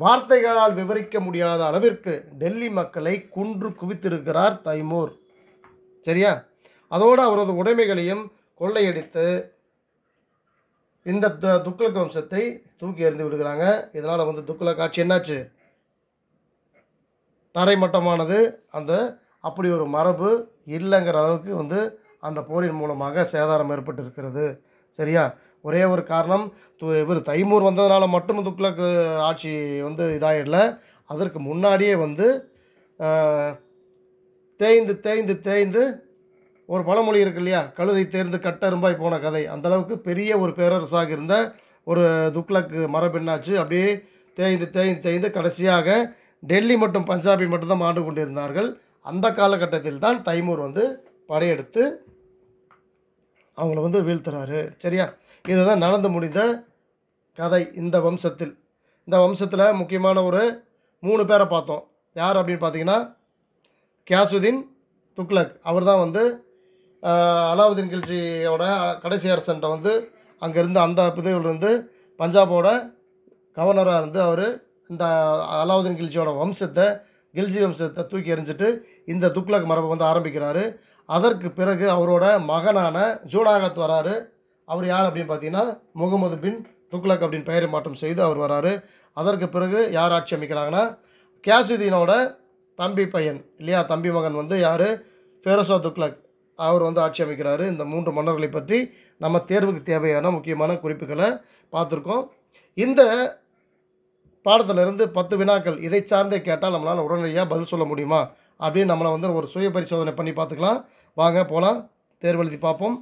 வார்த்தைகளால் விவரிக்க முடியாத அளவிற்கு டெல்லி மக்களை குன்று குவித்திருக்கிறார் தைமூர் சரியா அதோடு அவரது உடைமைகளையும் கொள்ளையடித்து இந்த துக்ளக் வம்சத்தை தூக்கி எறிந்து விடுகிறாங்க இதனால் வந்து துக்ளக் காட்சி என்னாச்சு தரைமட்டமானது அந்த அப்படி ஒரு மரபு இல்லைங்கிற அளவுக்கு வந்து அந்த போரின் மூலமாக சேதாரம் இருக்கிறது சரியா ஒரே ஒரு காரணம் இவர் தைமூர் வந்ததுனால மட்டும் துக்ளக் ஆட்சி வந்து இதாகிடல அதற்கு முன்னாடியே வந்து தேய்ந்து தேய்ந்து தேய்ந்து ஒரு பழமொழி இருக்கு இல்லையா கழுதை தேர்ந்து கட்டரும்பாய் போன கதை அந்தளவுக்கு பெரிய ஒரு பேரரசாக இருந்த ஒரு துக்ளக் மரபெண்ணாச்சு அப்படியே தேய்ந்து தேய்ந்து தேய்ந்து கடைசியாக டெல்லி மற்றும் பஞ்சாபி மட்டும்தான் ஆண்டு கொண்டிருந்தார்கள் அந்த காலகட்டத்தில் தான் தைமூர் வந்து படையெடுத்து அவங்கள வந்து வீழ்த்துறாரு சரியா இதுதான் நடந்து முடிந்த கதை இந்த வம்சத்தில் இந்த வம்சத்தில் முக்கியமான ஒரு மூணு பேரை பார்த்தோம் யார் அப்படின்னு பார்த்தீங்கன்னா கியாசுதீன் துக்லக் அவர் தான் வந்து அலாவுதீன் கில்ஜியோட கடைசி அரசன்ட்ட வந்து அங்கேருந்து அந்த இருந்து பஞ்சாபோட கவர்னராக இருந்து அவர் இந்த அலாவுதீன் கில்ஜியோட வம்சத்தை கில்ஜி வம்சத்தை தூக்கி எறிஞ்சிட்டு இந்த துக்லக் மரபை வந்து ஆரம்பிக்கிறாரு அதற்கு பிறகு அவரோட மகனான ஜூனாகத் வராரு அவர் யார் அப்படின்னு பார்த்தீங்கன்னா முகமது பின் துக்லக் அப்படின்னு பெயர் மாற்றம் செய்து அவர் வராரு அதற்கு பிறகு யார் ஆட்சி அமைக்கிறாங்கன்னா கியாசுதீனோட தம்பி பையன் இல்லையா தம்பி மகன் வந்து யார் ஃபேரோசா துக்லக் அவர் வந்து ஆட்சி அமைக்கிறாரு இந்த மூன்று மன்னர்களை பற்றி நம்ம தேர்வுக்கு தேவையான முக்கியமான குறிப்புகளை பார்த்துருக்கோம் இந்த பாடத்திலிருந்து பத்து வினாக்கள் இதை சார்ந்தே கேட்டால் நம்மளால் உடனடியாக பதில் சொல்ல முடியுமா அப்படின்னு நம்மளை வந்து ஒரு சுய பரிசோதனை பண்ணி பார்த்துக்கலாம் வாங்க போகலாம் தேர்வு எழுதி பார்ப்போம்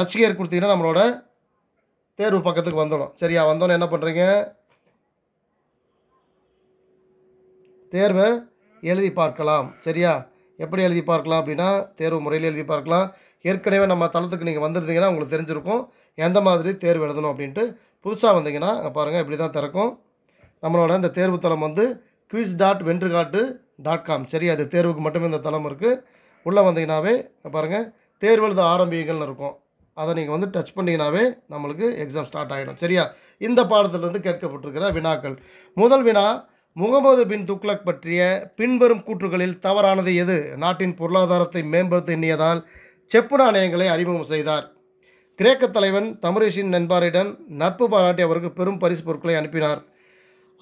ரசிகர் கொடுத்தீங்கன்னா நம்மளோட தேர்வு பக்கத்துக்கு வந்துடும் சரியா வந்தோன்னே என்ன பண்ணுறீங்க தேர்வை எழுதி பார்க்கலாம் சரியா எப்படி எழுதி பார்க்கலாம் அப்படின்னா தேர்வு முறையில் எழுதி பார்க்கலாம் ஏற்கனவே நம்ம தளத்துக்கு நீங்கள் வந்துருந்தீங்கன்னா உங்களுக்கு தெரிஞ்சிருக்கும் எந்த மாதிரி தேர்வு எழுதணும் அப்படின்ட்டு புதுசாக வந்தீங்கன்னா பாருங்கள் இப்படி தான் திறக்கும் நம்மளோட இந்த தேர்வு தளம் வந்து குவிஸ் டாட் காட்டு டாட் காம் சரி அது தேர்வுக்கு மட்டுமே இந்த தளம் இருக்குது உள்ளே வந்தீங்கன்னாவே பாருங்கள் தேர்வு எழுத ஆரம்பிங்கள்னு இருக்கும் அதை நீங்கள் வந்து டச் பண்ணிங்கனாவே நம்மளுக்கு எக்ஸாம் ஸ்டார்ட் ஆகிடும் சரியா இந்த பாடத்திலிருந்து கேட்கப்பட்டிருக்கிற வினாக்கள் முதல் வினா முகமது பின் துக்லக் பற்றிய பின்வரும் கூற்றுகளில் தவறானது எது நாட்டின் பொருளாதாரத்தை மேம்படுத்த எண்ணியதால் செப்பு நாணயங்களை அறிமுகம் செய்தார் கிரேக்க தலைவன் தமரேஷின் நண்பாரிடம் நட்பு பாராட்டி அவருக்கு பெரும் பரிசு பொருட்களை அனுப்பினார்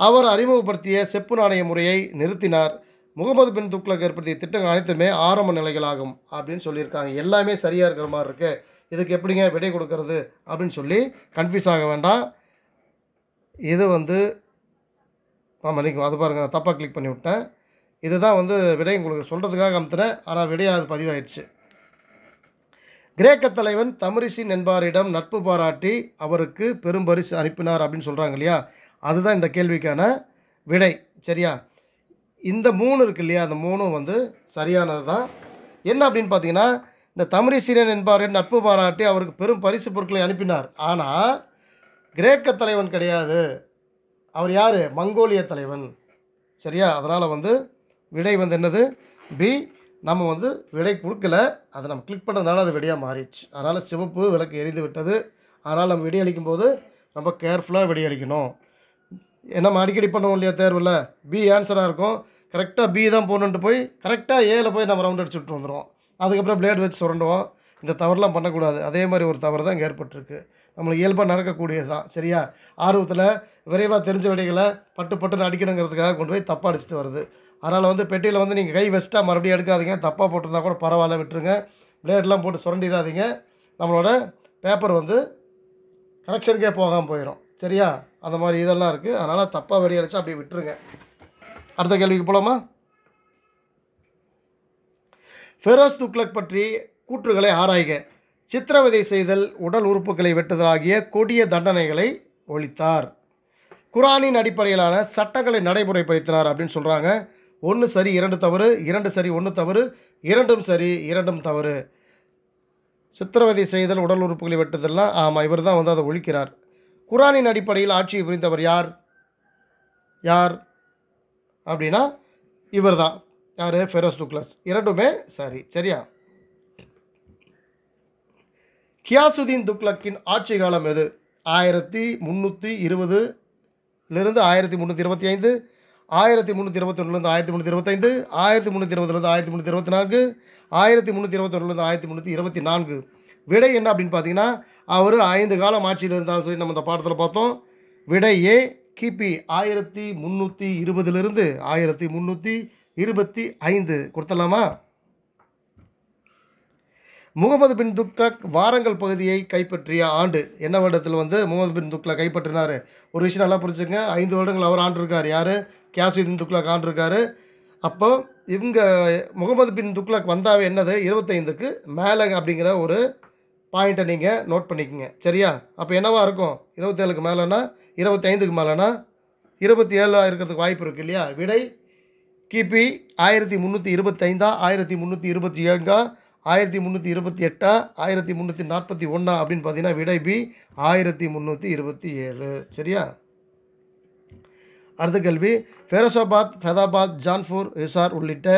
அவர் அறிமுகப்படுத்திய செப்பு நாணய முறையை நிறுத்தினார் முகமது பின் துக்லக் ஏற்படுத்திய திட்டங்கள் அனைத்துமே ஆரம்ப நிலைகளாகும் அப்படின்னு சொல்லியிருக்காங்க எல்லாமே சரியாக இருக்கிற மாதிரி இருக்குது இதுக்கு எப்படிங்க விடை கொடுக்கறது அப்படின்னு சொல்லி கன்ஃபியூஸ் ஆக வேண்டாம் இது வந்து ஆமாம் நிற்கும் அது பாருங்கள் தப்பாக கிளிக் பண்ணி விட்டேன் இதுதான் வந்து விடை உங்களுக்கு சொல்கிறதுக்காக அமுத்துனேன் ஆனால் விடையாக அது பதிவாயிடுச்சு கிரேக்க தலைவன் தமிரிசின் என்பாரிடம் நட்பு பாராட்டி அவருக்கு பெரும் பரிசு அனுப்பினார் அப்படின்னு சொல்கிறாங்க இல்லையா அதுதான் இந்த கேள்விக்கான விடை சரியா இந்த மூணு இருக்கு இல்லையா அந்த மூணும் வந்து சரியானது தான் என்ன அப்படின்னு பார்த்தீங்கன்னா இந்த தமிழிசீரன் என்பாரின் நட்பு பாராட்டி அவருக்கு பெரும் பரிசு பொருட்களை அனுப்பினார் ஆனால் கிரேக்க தலைவன் கிடையாது அவர் யார் மங்கோலிய தலைவன் சரியா அதனால் வந்து விடை வந்து என்னது பி நம்ம வந்து விடை கொடுக்கல அதை நம்ம கிளிக் பண்ணுறதுனால அது விடையாக மாறிடுச்சு அதனால் சிவப்பு விளக்கு எரிந்து விட்டது அதனால் நம்ம விடை அளிக்கும் போது ரொம்ப கேர்ஃபுல்லாக விடி ஏன்னா நம்ம அடிக்கடி பண்ணுவோம் இல்லையா தேர்வில் பி ஆன்சராக இருக்கும் கரெக்டாக பி தான் போகணுன்ட்டு போய் கரெக்டாக ஏல போய் நம்ம ரவுண்ட் அடிச்சுட்டு வந்துடுவோம் அதுக்கப்புறம் பிளேட் வச்சு சுரண்டுவோம் இந்த தவறுலாம் பண்ணக்கூடாது அதே மாதிரி ஒரு தவறு தான் ஏற்பட்டிருக்கு நம்மளுக்கு இயல்பாக நடக்கக்கூடியது தான் சரியா ஆர்வத்தில் விரைவாக தெரிஞ்ச வெடிகளை பட்டு பட்டுன்னு அடிக்கணுங்கிறதுக்காக கொண்டு போய் தப்பாக அடிச்சுட்டு வருது அதனால் வந்து பெட்டியில் வந்து நீங்கள் கை வெஸ்ட்டாக மறுபடியும் எடுக்காதீங்க தப்பாக போட்டிருந்தா கூட பரவாயில்ல விட்டுருங்க பிளேட்லாம் போட்டு சுரண்டிடாதீங்க நம்மளோட பேப்பர் வந்து கரெக்ஷனுக்கே போகாமல் போயிடும் சரியா அந்த மாதிரி இதெல்லாம் இருக்குது அதனால் தப்பாக வெடி அடித்தா அப்படியே விட்டுருங்க அடுத்த கேள்விக்கு போகலாமா ஃபெரோஸ் துக்ளக் பற்றி கூற்றுகளை ஆராய்க சித்திரவதை செய்தல் உடல் உறுப்புகளை வெட்டுதல் ஆகிய கொடிய தண்டனைகளை ஒழித்தார் குரானின் அடிப்படையிலான சட்டங்களை நடைமுறைப்படுத்தினார் அப்படின்னு சொல்கிறாங்க ஒன்று சரி இரண்டு தவறு இரண்டு சரி ஒன்று தவறு இரண்டும் சரி இரண்டும் தவறு சித்திரவதை செய்தல் உடல் உறுப்புகளை வெட்டுதல்லாம் ஆமாம் இவர் தான் வந்து அதை ஒழிக்கிறார் குரானின் அடிப்படையில் ஆட்சியை புரிந்தவர் யார் யார் அப்படின்னா இவர் தான் யார் ஃபெரோஸ் துக்லஸ் இரண்டுமே சரி சரியா கியாசுதீன் துக்லக்கின் ஆட்சி காலம் எது ஆயிரத்தி முந்நூற்றி இருபதுலேருந்து ஆயிரத்தி முந்நூற்றி இருபத்தி ஐந்து ஆயிரத்தி முந்நூற்றி இருபத்தொன்னுலேருந்து ஆயிரத்தி முந்நூற்றி இருபத்தைந்து ஆயிரத்தி முந்நூற்றி இருபதுலேருந்து ஆயிரத்தி முந்நூற்றி இருபத்தி நான்கு ஆயிரத்தி முந்நூற்றி இருபத்தொன்னுலேருந்து ஆயிரத்தி முந்நூற்றி இருபத்தி நான்கு விடை என்ன அப்படின்னு பார்த்தீங்கன்னா அவர் ஐந்து காலம் ஆட்சியில் இருந்தாலும் சொல்லி நம்ம இந்த பாடத்தில் பார்த்தோம் விடை ஏ கிபி ஆயிரத்தி முந்நூற்றி இருபதுலேருந்து ஆயிரத்தி முந்நூற்றி இருபத்தி ஐந்து கொடுத்துடலாமா முகமது பின் துக்லக் வாரங்கள் பகுதியை கைப்பற்றிய ஆண்டு என்ன வருடத்தில் வந்து முகமது பின் துக்லா கைப்பற்றினார் ஒரு விஷயம் நல்லா புரிஞ்சுங்க ஐந்து வருடங்கள் அவர் ஆண்டிருக்கார் யார் கியாசுதீன் துக்லக் ஆண்டிருக்கார் அப்போ இவங்க முகமது பின் துக்லக் வந்தாவே என்னது இருபத்தைந்துக்கு மேலே அப்படிங்கிற ஒரு பாயிண்ட்டை நீங்கள் நோட் பண்ணிக்கோங்க சரியா அப்போ என்னவாக இருக்கும் இருபத்தேழுக்கு மேலேனா இருபத்தைந்துக்கு மேலேனா இருபத்தி ஏழாக இருக்கிறதுக்கு வாய்ப்பு இருக்குது இல்லையா விடை கிபி ஆயிரத்தி முந்நூற்றி இருபத்தைந்தா ஆயிரத்தி முந்நூற்றி இருபத்தி ஏழுங்கா ஆயிரத்தி முந்நூற்றி இருபத்தி எட்டா ஆயிரத்தி முந்நூற்றி நாற்பத்தி ஒன்றா அப்படின்னு பார்த்தீங்கன்னா விடை பி ஆயிரத்தி முந்நூற்றி இருபத்தி ஏழு சரியா அடுத்த கேள்வி ஃபெரோசாபாத் ஃபெதாபாத் ஜான்பூர் ஹிசார் உள்ளிட்ட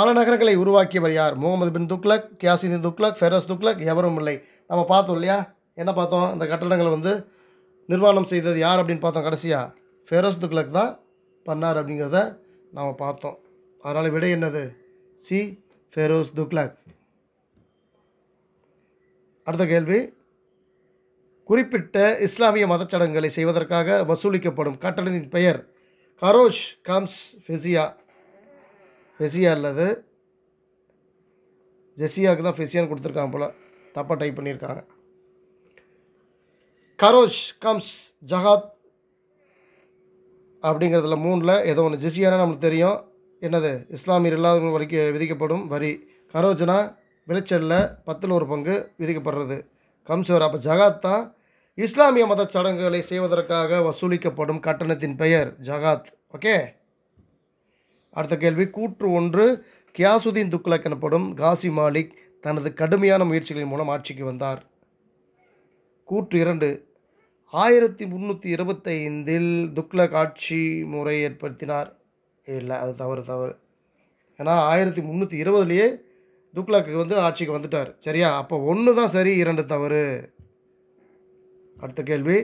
பல நகரங்களை உருவாக்கியவர் யார் முகமது பின் துக்லக் கியாசிதீன் துக்லக் ஃபெரோஸ் துக்லக் எவரும் இல்லை நம்ம பார்த்தோம் இல்லையா என்ன பார்த்தோம் அந்த கட்டடங்களை வந்து நிர்மாணம் செய்தது யார் அப்படின்னு பார்த்தோம் கடைசியாக ஃபெரோஸ் துக்லக் தான் பண்ணார் அப்படிங்கிறத நாம் பார்த்தோம் அதனால் விடை என்னது சி ஃபெரோஸ் துக்லாக் அடுத்த கேள்வி குறிப்பிட்ட இஸ்லாமிய மதச்சடங்குகளை செய்வதற்காக வசூலிக்கப்படும் கட்டணத்தின் பெயர் கரோஷ் காம்ஸ் ஃபெசியா ஃபெசியா அல்லது ஜெசியாவுக்கு தான் ஃபெசியான்னு கொடுத்துருக்காங்க போல் தப்பாக டைப் பண்ணியிருக்காங்க கரோஷ் கம்ஸ் ஜஹாத் அப்படிங்கிறதுல மூணில் ஏதோ ஒன்று ஜிசியானா நம்மளுக்கு தெரியும் என்னது இஸ்லாமியர் இல்லாதவங்க வரைக்கும் விதிக்கப்படும் வரி கரோஜனா விளைச்சலில் பத்தில் ஒரு பங்கு விதிக்கப்படுறது கம்சவர் அப்போ ஜகாத் தான் இஸ்லாமிய மத சடங்குகளை செய்வதற்காக வசூலிக்கப்படும் கட்டணத்தின் பெயர் ஜகாத் ஓகே அடுத்த கேள்வி கூற்று ஒன்று கியாசுதீன் துக்ளக் எனப்படும் காசி மாலிக் தனது கடுமையான முயற்சிகளின் மூலம் ஆட்சிக்கு வந்தார் கூற்று இரண்டு ஆயிரத்தி முந்நூற்றி இருபத்தைந்தில் துக்ளக் ஆட்சி முறை ஏற்படுத்தினார் இல்லை அது தவறு தவறு ஏன்னா ஆயிரத்தி முந்நூற்றி இருபதுலேயே துக்ளக்கு வந்து ஆட்சிக்கு வந்துட்டார் சரியா அப்போ ஒன்று தான் சரி இரண்டு தவறு அடுத்த கேள்வி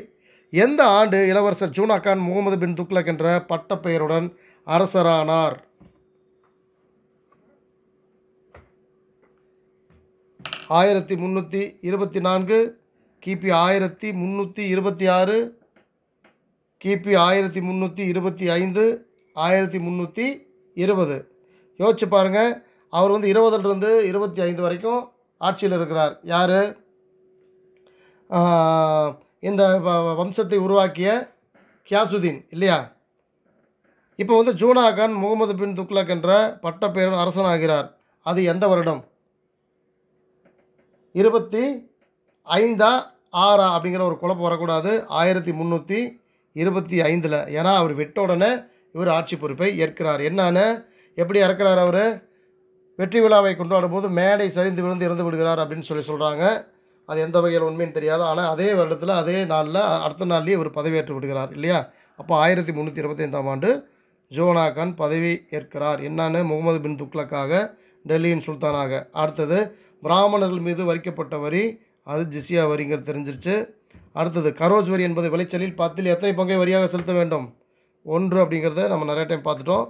எந்த ஆண்டு இளவரசர் ஜூனா கான் முகமது பின் துக்ளக் என்ற பட்டப்பெயருடன் அரசரானார் ஆயிரத்தி முந்நூற்றி இருபத்தி நான்கு கிபி ஆயிரத்தி முந்நூற்றி இருபத்தி ஆறு கிபி ஆயிரத்தி முந்நூற்றி இருபத்தி ஐந்து ஆயிரத்தி முந்நூற்றி இருபது யோசிச்சு பாருங்கள் அவர் வந்து இருபதுலேருந்து இருபத்தி ஐந்து வரைக்கும் ஆட்சியில் இருக்கிறார் யார் இந்த வம்சத்தை உருவாக்கிய கியாசுதீன் இல்லையா இப்போ வந்து ஜூனா கான் முகமது பின் துக்லக் என்ற பட்டப்பேரன் அரசனாகிறார் அது எந்த வருடம் இருபத்தி ஐந்தா ஆறா அப்படிங்கிற ஒரு குழப்பம் வரக்கூடாது ஆயிரத்தி முந்நூற்றி இருபத்தி ஐந்தில் ஏன்னா அவர் வெட்ட உடனே இவர் ஆட்சி பொறுப்பை ஏற்கிறார் என்னான்னு எப்படி இறக்கிறார் அவர் வெற்றி விழாவை கொண்டாடும் போது மேடை சரிந்து விழுந்து இறந்து விடுகிறார் அப்படின்னு சொல்லி சொல்கிறாங்க அது எந்த வகையில் உண்மைன்னு தெரியாது ஆனால் அதே வருடத்தில் அதே நாளில் அடுத்த நாள்லேயே இவர் பதவியேற்று விடுகிறார் இல்லையா அப்போ ஆயிரத்தி முந்நூற்றி இருபத்தைந்தாம் ஆண்டு ஜோனா கான் பதவி ஏற்கிறார் என்னான்னு முகமது பின் துக்ளக்காக டெல்லியின் சுல்தானாக அடுத்தது பிராமணர்கள் மீது வரிக்கப்பட்ட வரி அது ஜிசியா வரிங்கிறது தெரிஞ்சிருச்சு அடுத்தது கரோஜ் வரி என்பது விளைச்சலில் பத்தில் எத்தனை பங்கை வரியாக செலுத்த வேண்டும் ஒன்று அப்படிங்கிறத நம்ம நிறைய டைம் பார்த்துட்டோம்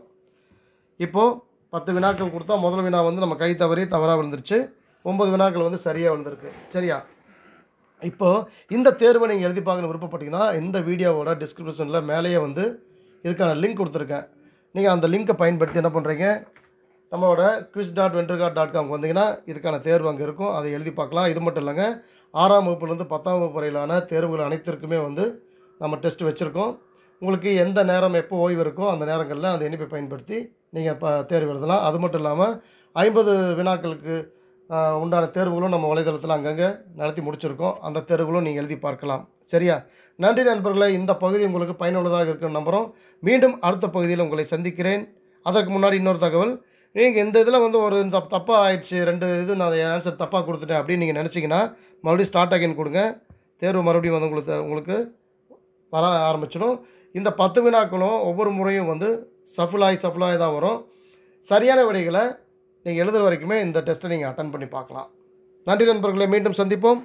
இப்போது பத்து வினாக்கள் கொடுத்தா முதல் வினா வந்து நம்ம கை தவறி தவறாக விழுந்துருச்சு ஒம்பது வினாக்கள் வந்து சரியாக விழுந்திருக்கு சரியா இப்போது இந்த தேர்வை நீங்கள் எழுதி பார்க்கணும் விருப்பப்பட்டீங்கன்னா இந்த வீடியோவோட டிஸ்கிரிப்ஷனில் மேலேயே வந்து இதுக்கான லிங்க் கொடுத்துருக்கேன் நீங்கள் அந்த லிங்க்கை பயன்படுத்தி என்ன பண்ணுறீங்க நம்மளோட குவிஸ் டாட் வென்ட்ருகாட் டாட் காம்க்கு வந்தீங்கன்னா இதுக்கான தேர்வு அங்கே இருக்கும் அதை எழுதி பார்க்கலாம் இது மட்டும் இல்லைங்க ஆறாம் வகுப்புலேருந்து பத்தாம் வகுப்பு வரையிலான தேர்வுகள் அனைத்திற்குமே வந்து நம்ம டெஸ்ட் வச்சுருக்கோம் உங்களுக்கு எந்த நேரம் எப்போ ஓய்வு இருக்கோ அந்த நேரங்களில் அந்த இனிப்பை பயன்படுத்தி நீங்கள் இப்போ தேர்வு எழுதலாம் அது மட்டும் இல்லாமல் ஐம்பது வினாக்களுக்கு உண்டான தேர்வுகளும் நம்ம வலைதளத்தில் அங்கங்கே நடத்தி முடிச்சிருக்கோம் அந்த தேர்வுகளும் நீங்கள் எழுதி பார்க்கலாம் சரியா நன்றி நண்பர்களே இந்த பகுதி உங்களுக்கு பயனுள்ளதாக இருக்குன்னு நம்புகிறோம் மீண்டும் அடுத்த பகுதியில் உங்களை சந்திக்கிறேன் அதற்கு முன்னாடி இன்னொரு தகவல் நீங்கள் இந்த இதில் வந்து ஒரு இந்த தப்பாக ஆயிடுச்சு ரெண்டு இது நான் ஆன்சர் தப்பாக கொடுத்துட்டேன் அப்படின்னு நீங்கள் நினச்சிங்கன்னா மறுபடியும் ஸ்டார்ட் அகைன் கொடுங்க தேர்வு மறுபடியும் வந்து உங்களுக்கு உங்களுக்கு வர ஆரம்பிச்சிடும் இந்த பத்து வினாக்களும் ஒவ்வொரு முறையும் வந்து சஃபுலாகி சஃபுலாய் தான் வரும் சரியான விடைகளை நீங்கள் எழுதுகிற வரைக்குமே இந்த டெஸ்ட்டை நீங்கள் அட்டன் பண்ணி பார்க்கலாம் நன்றி நண்பர்களை மீண்டும் சந்திப்போம்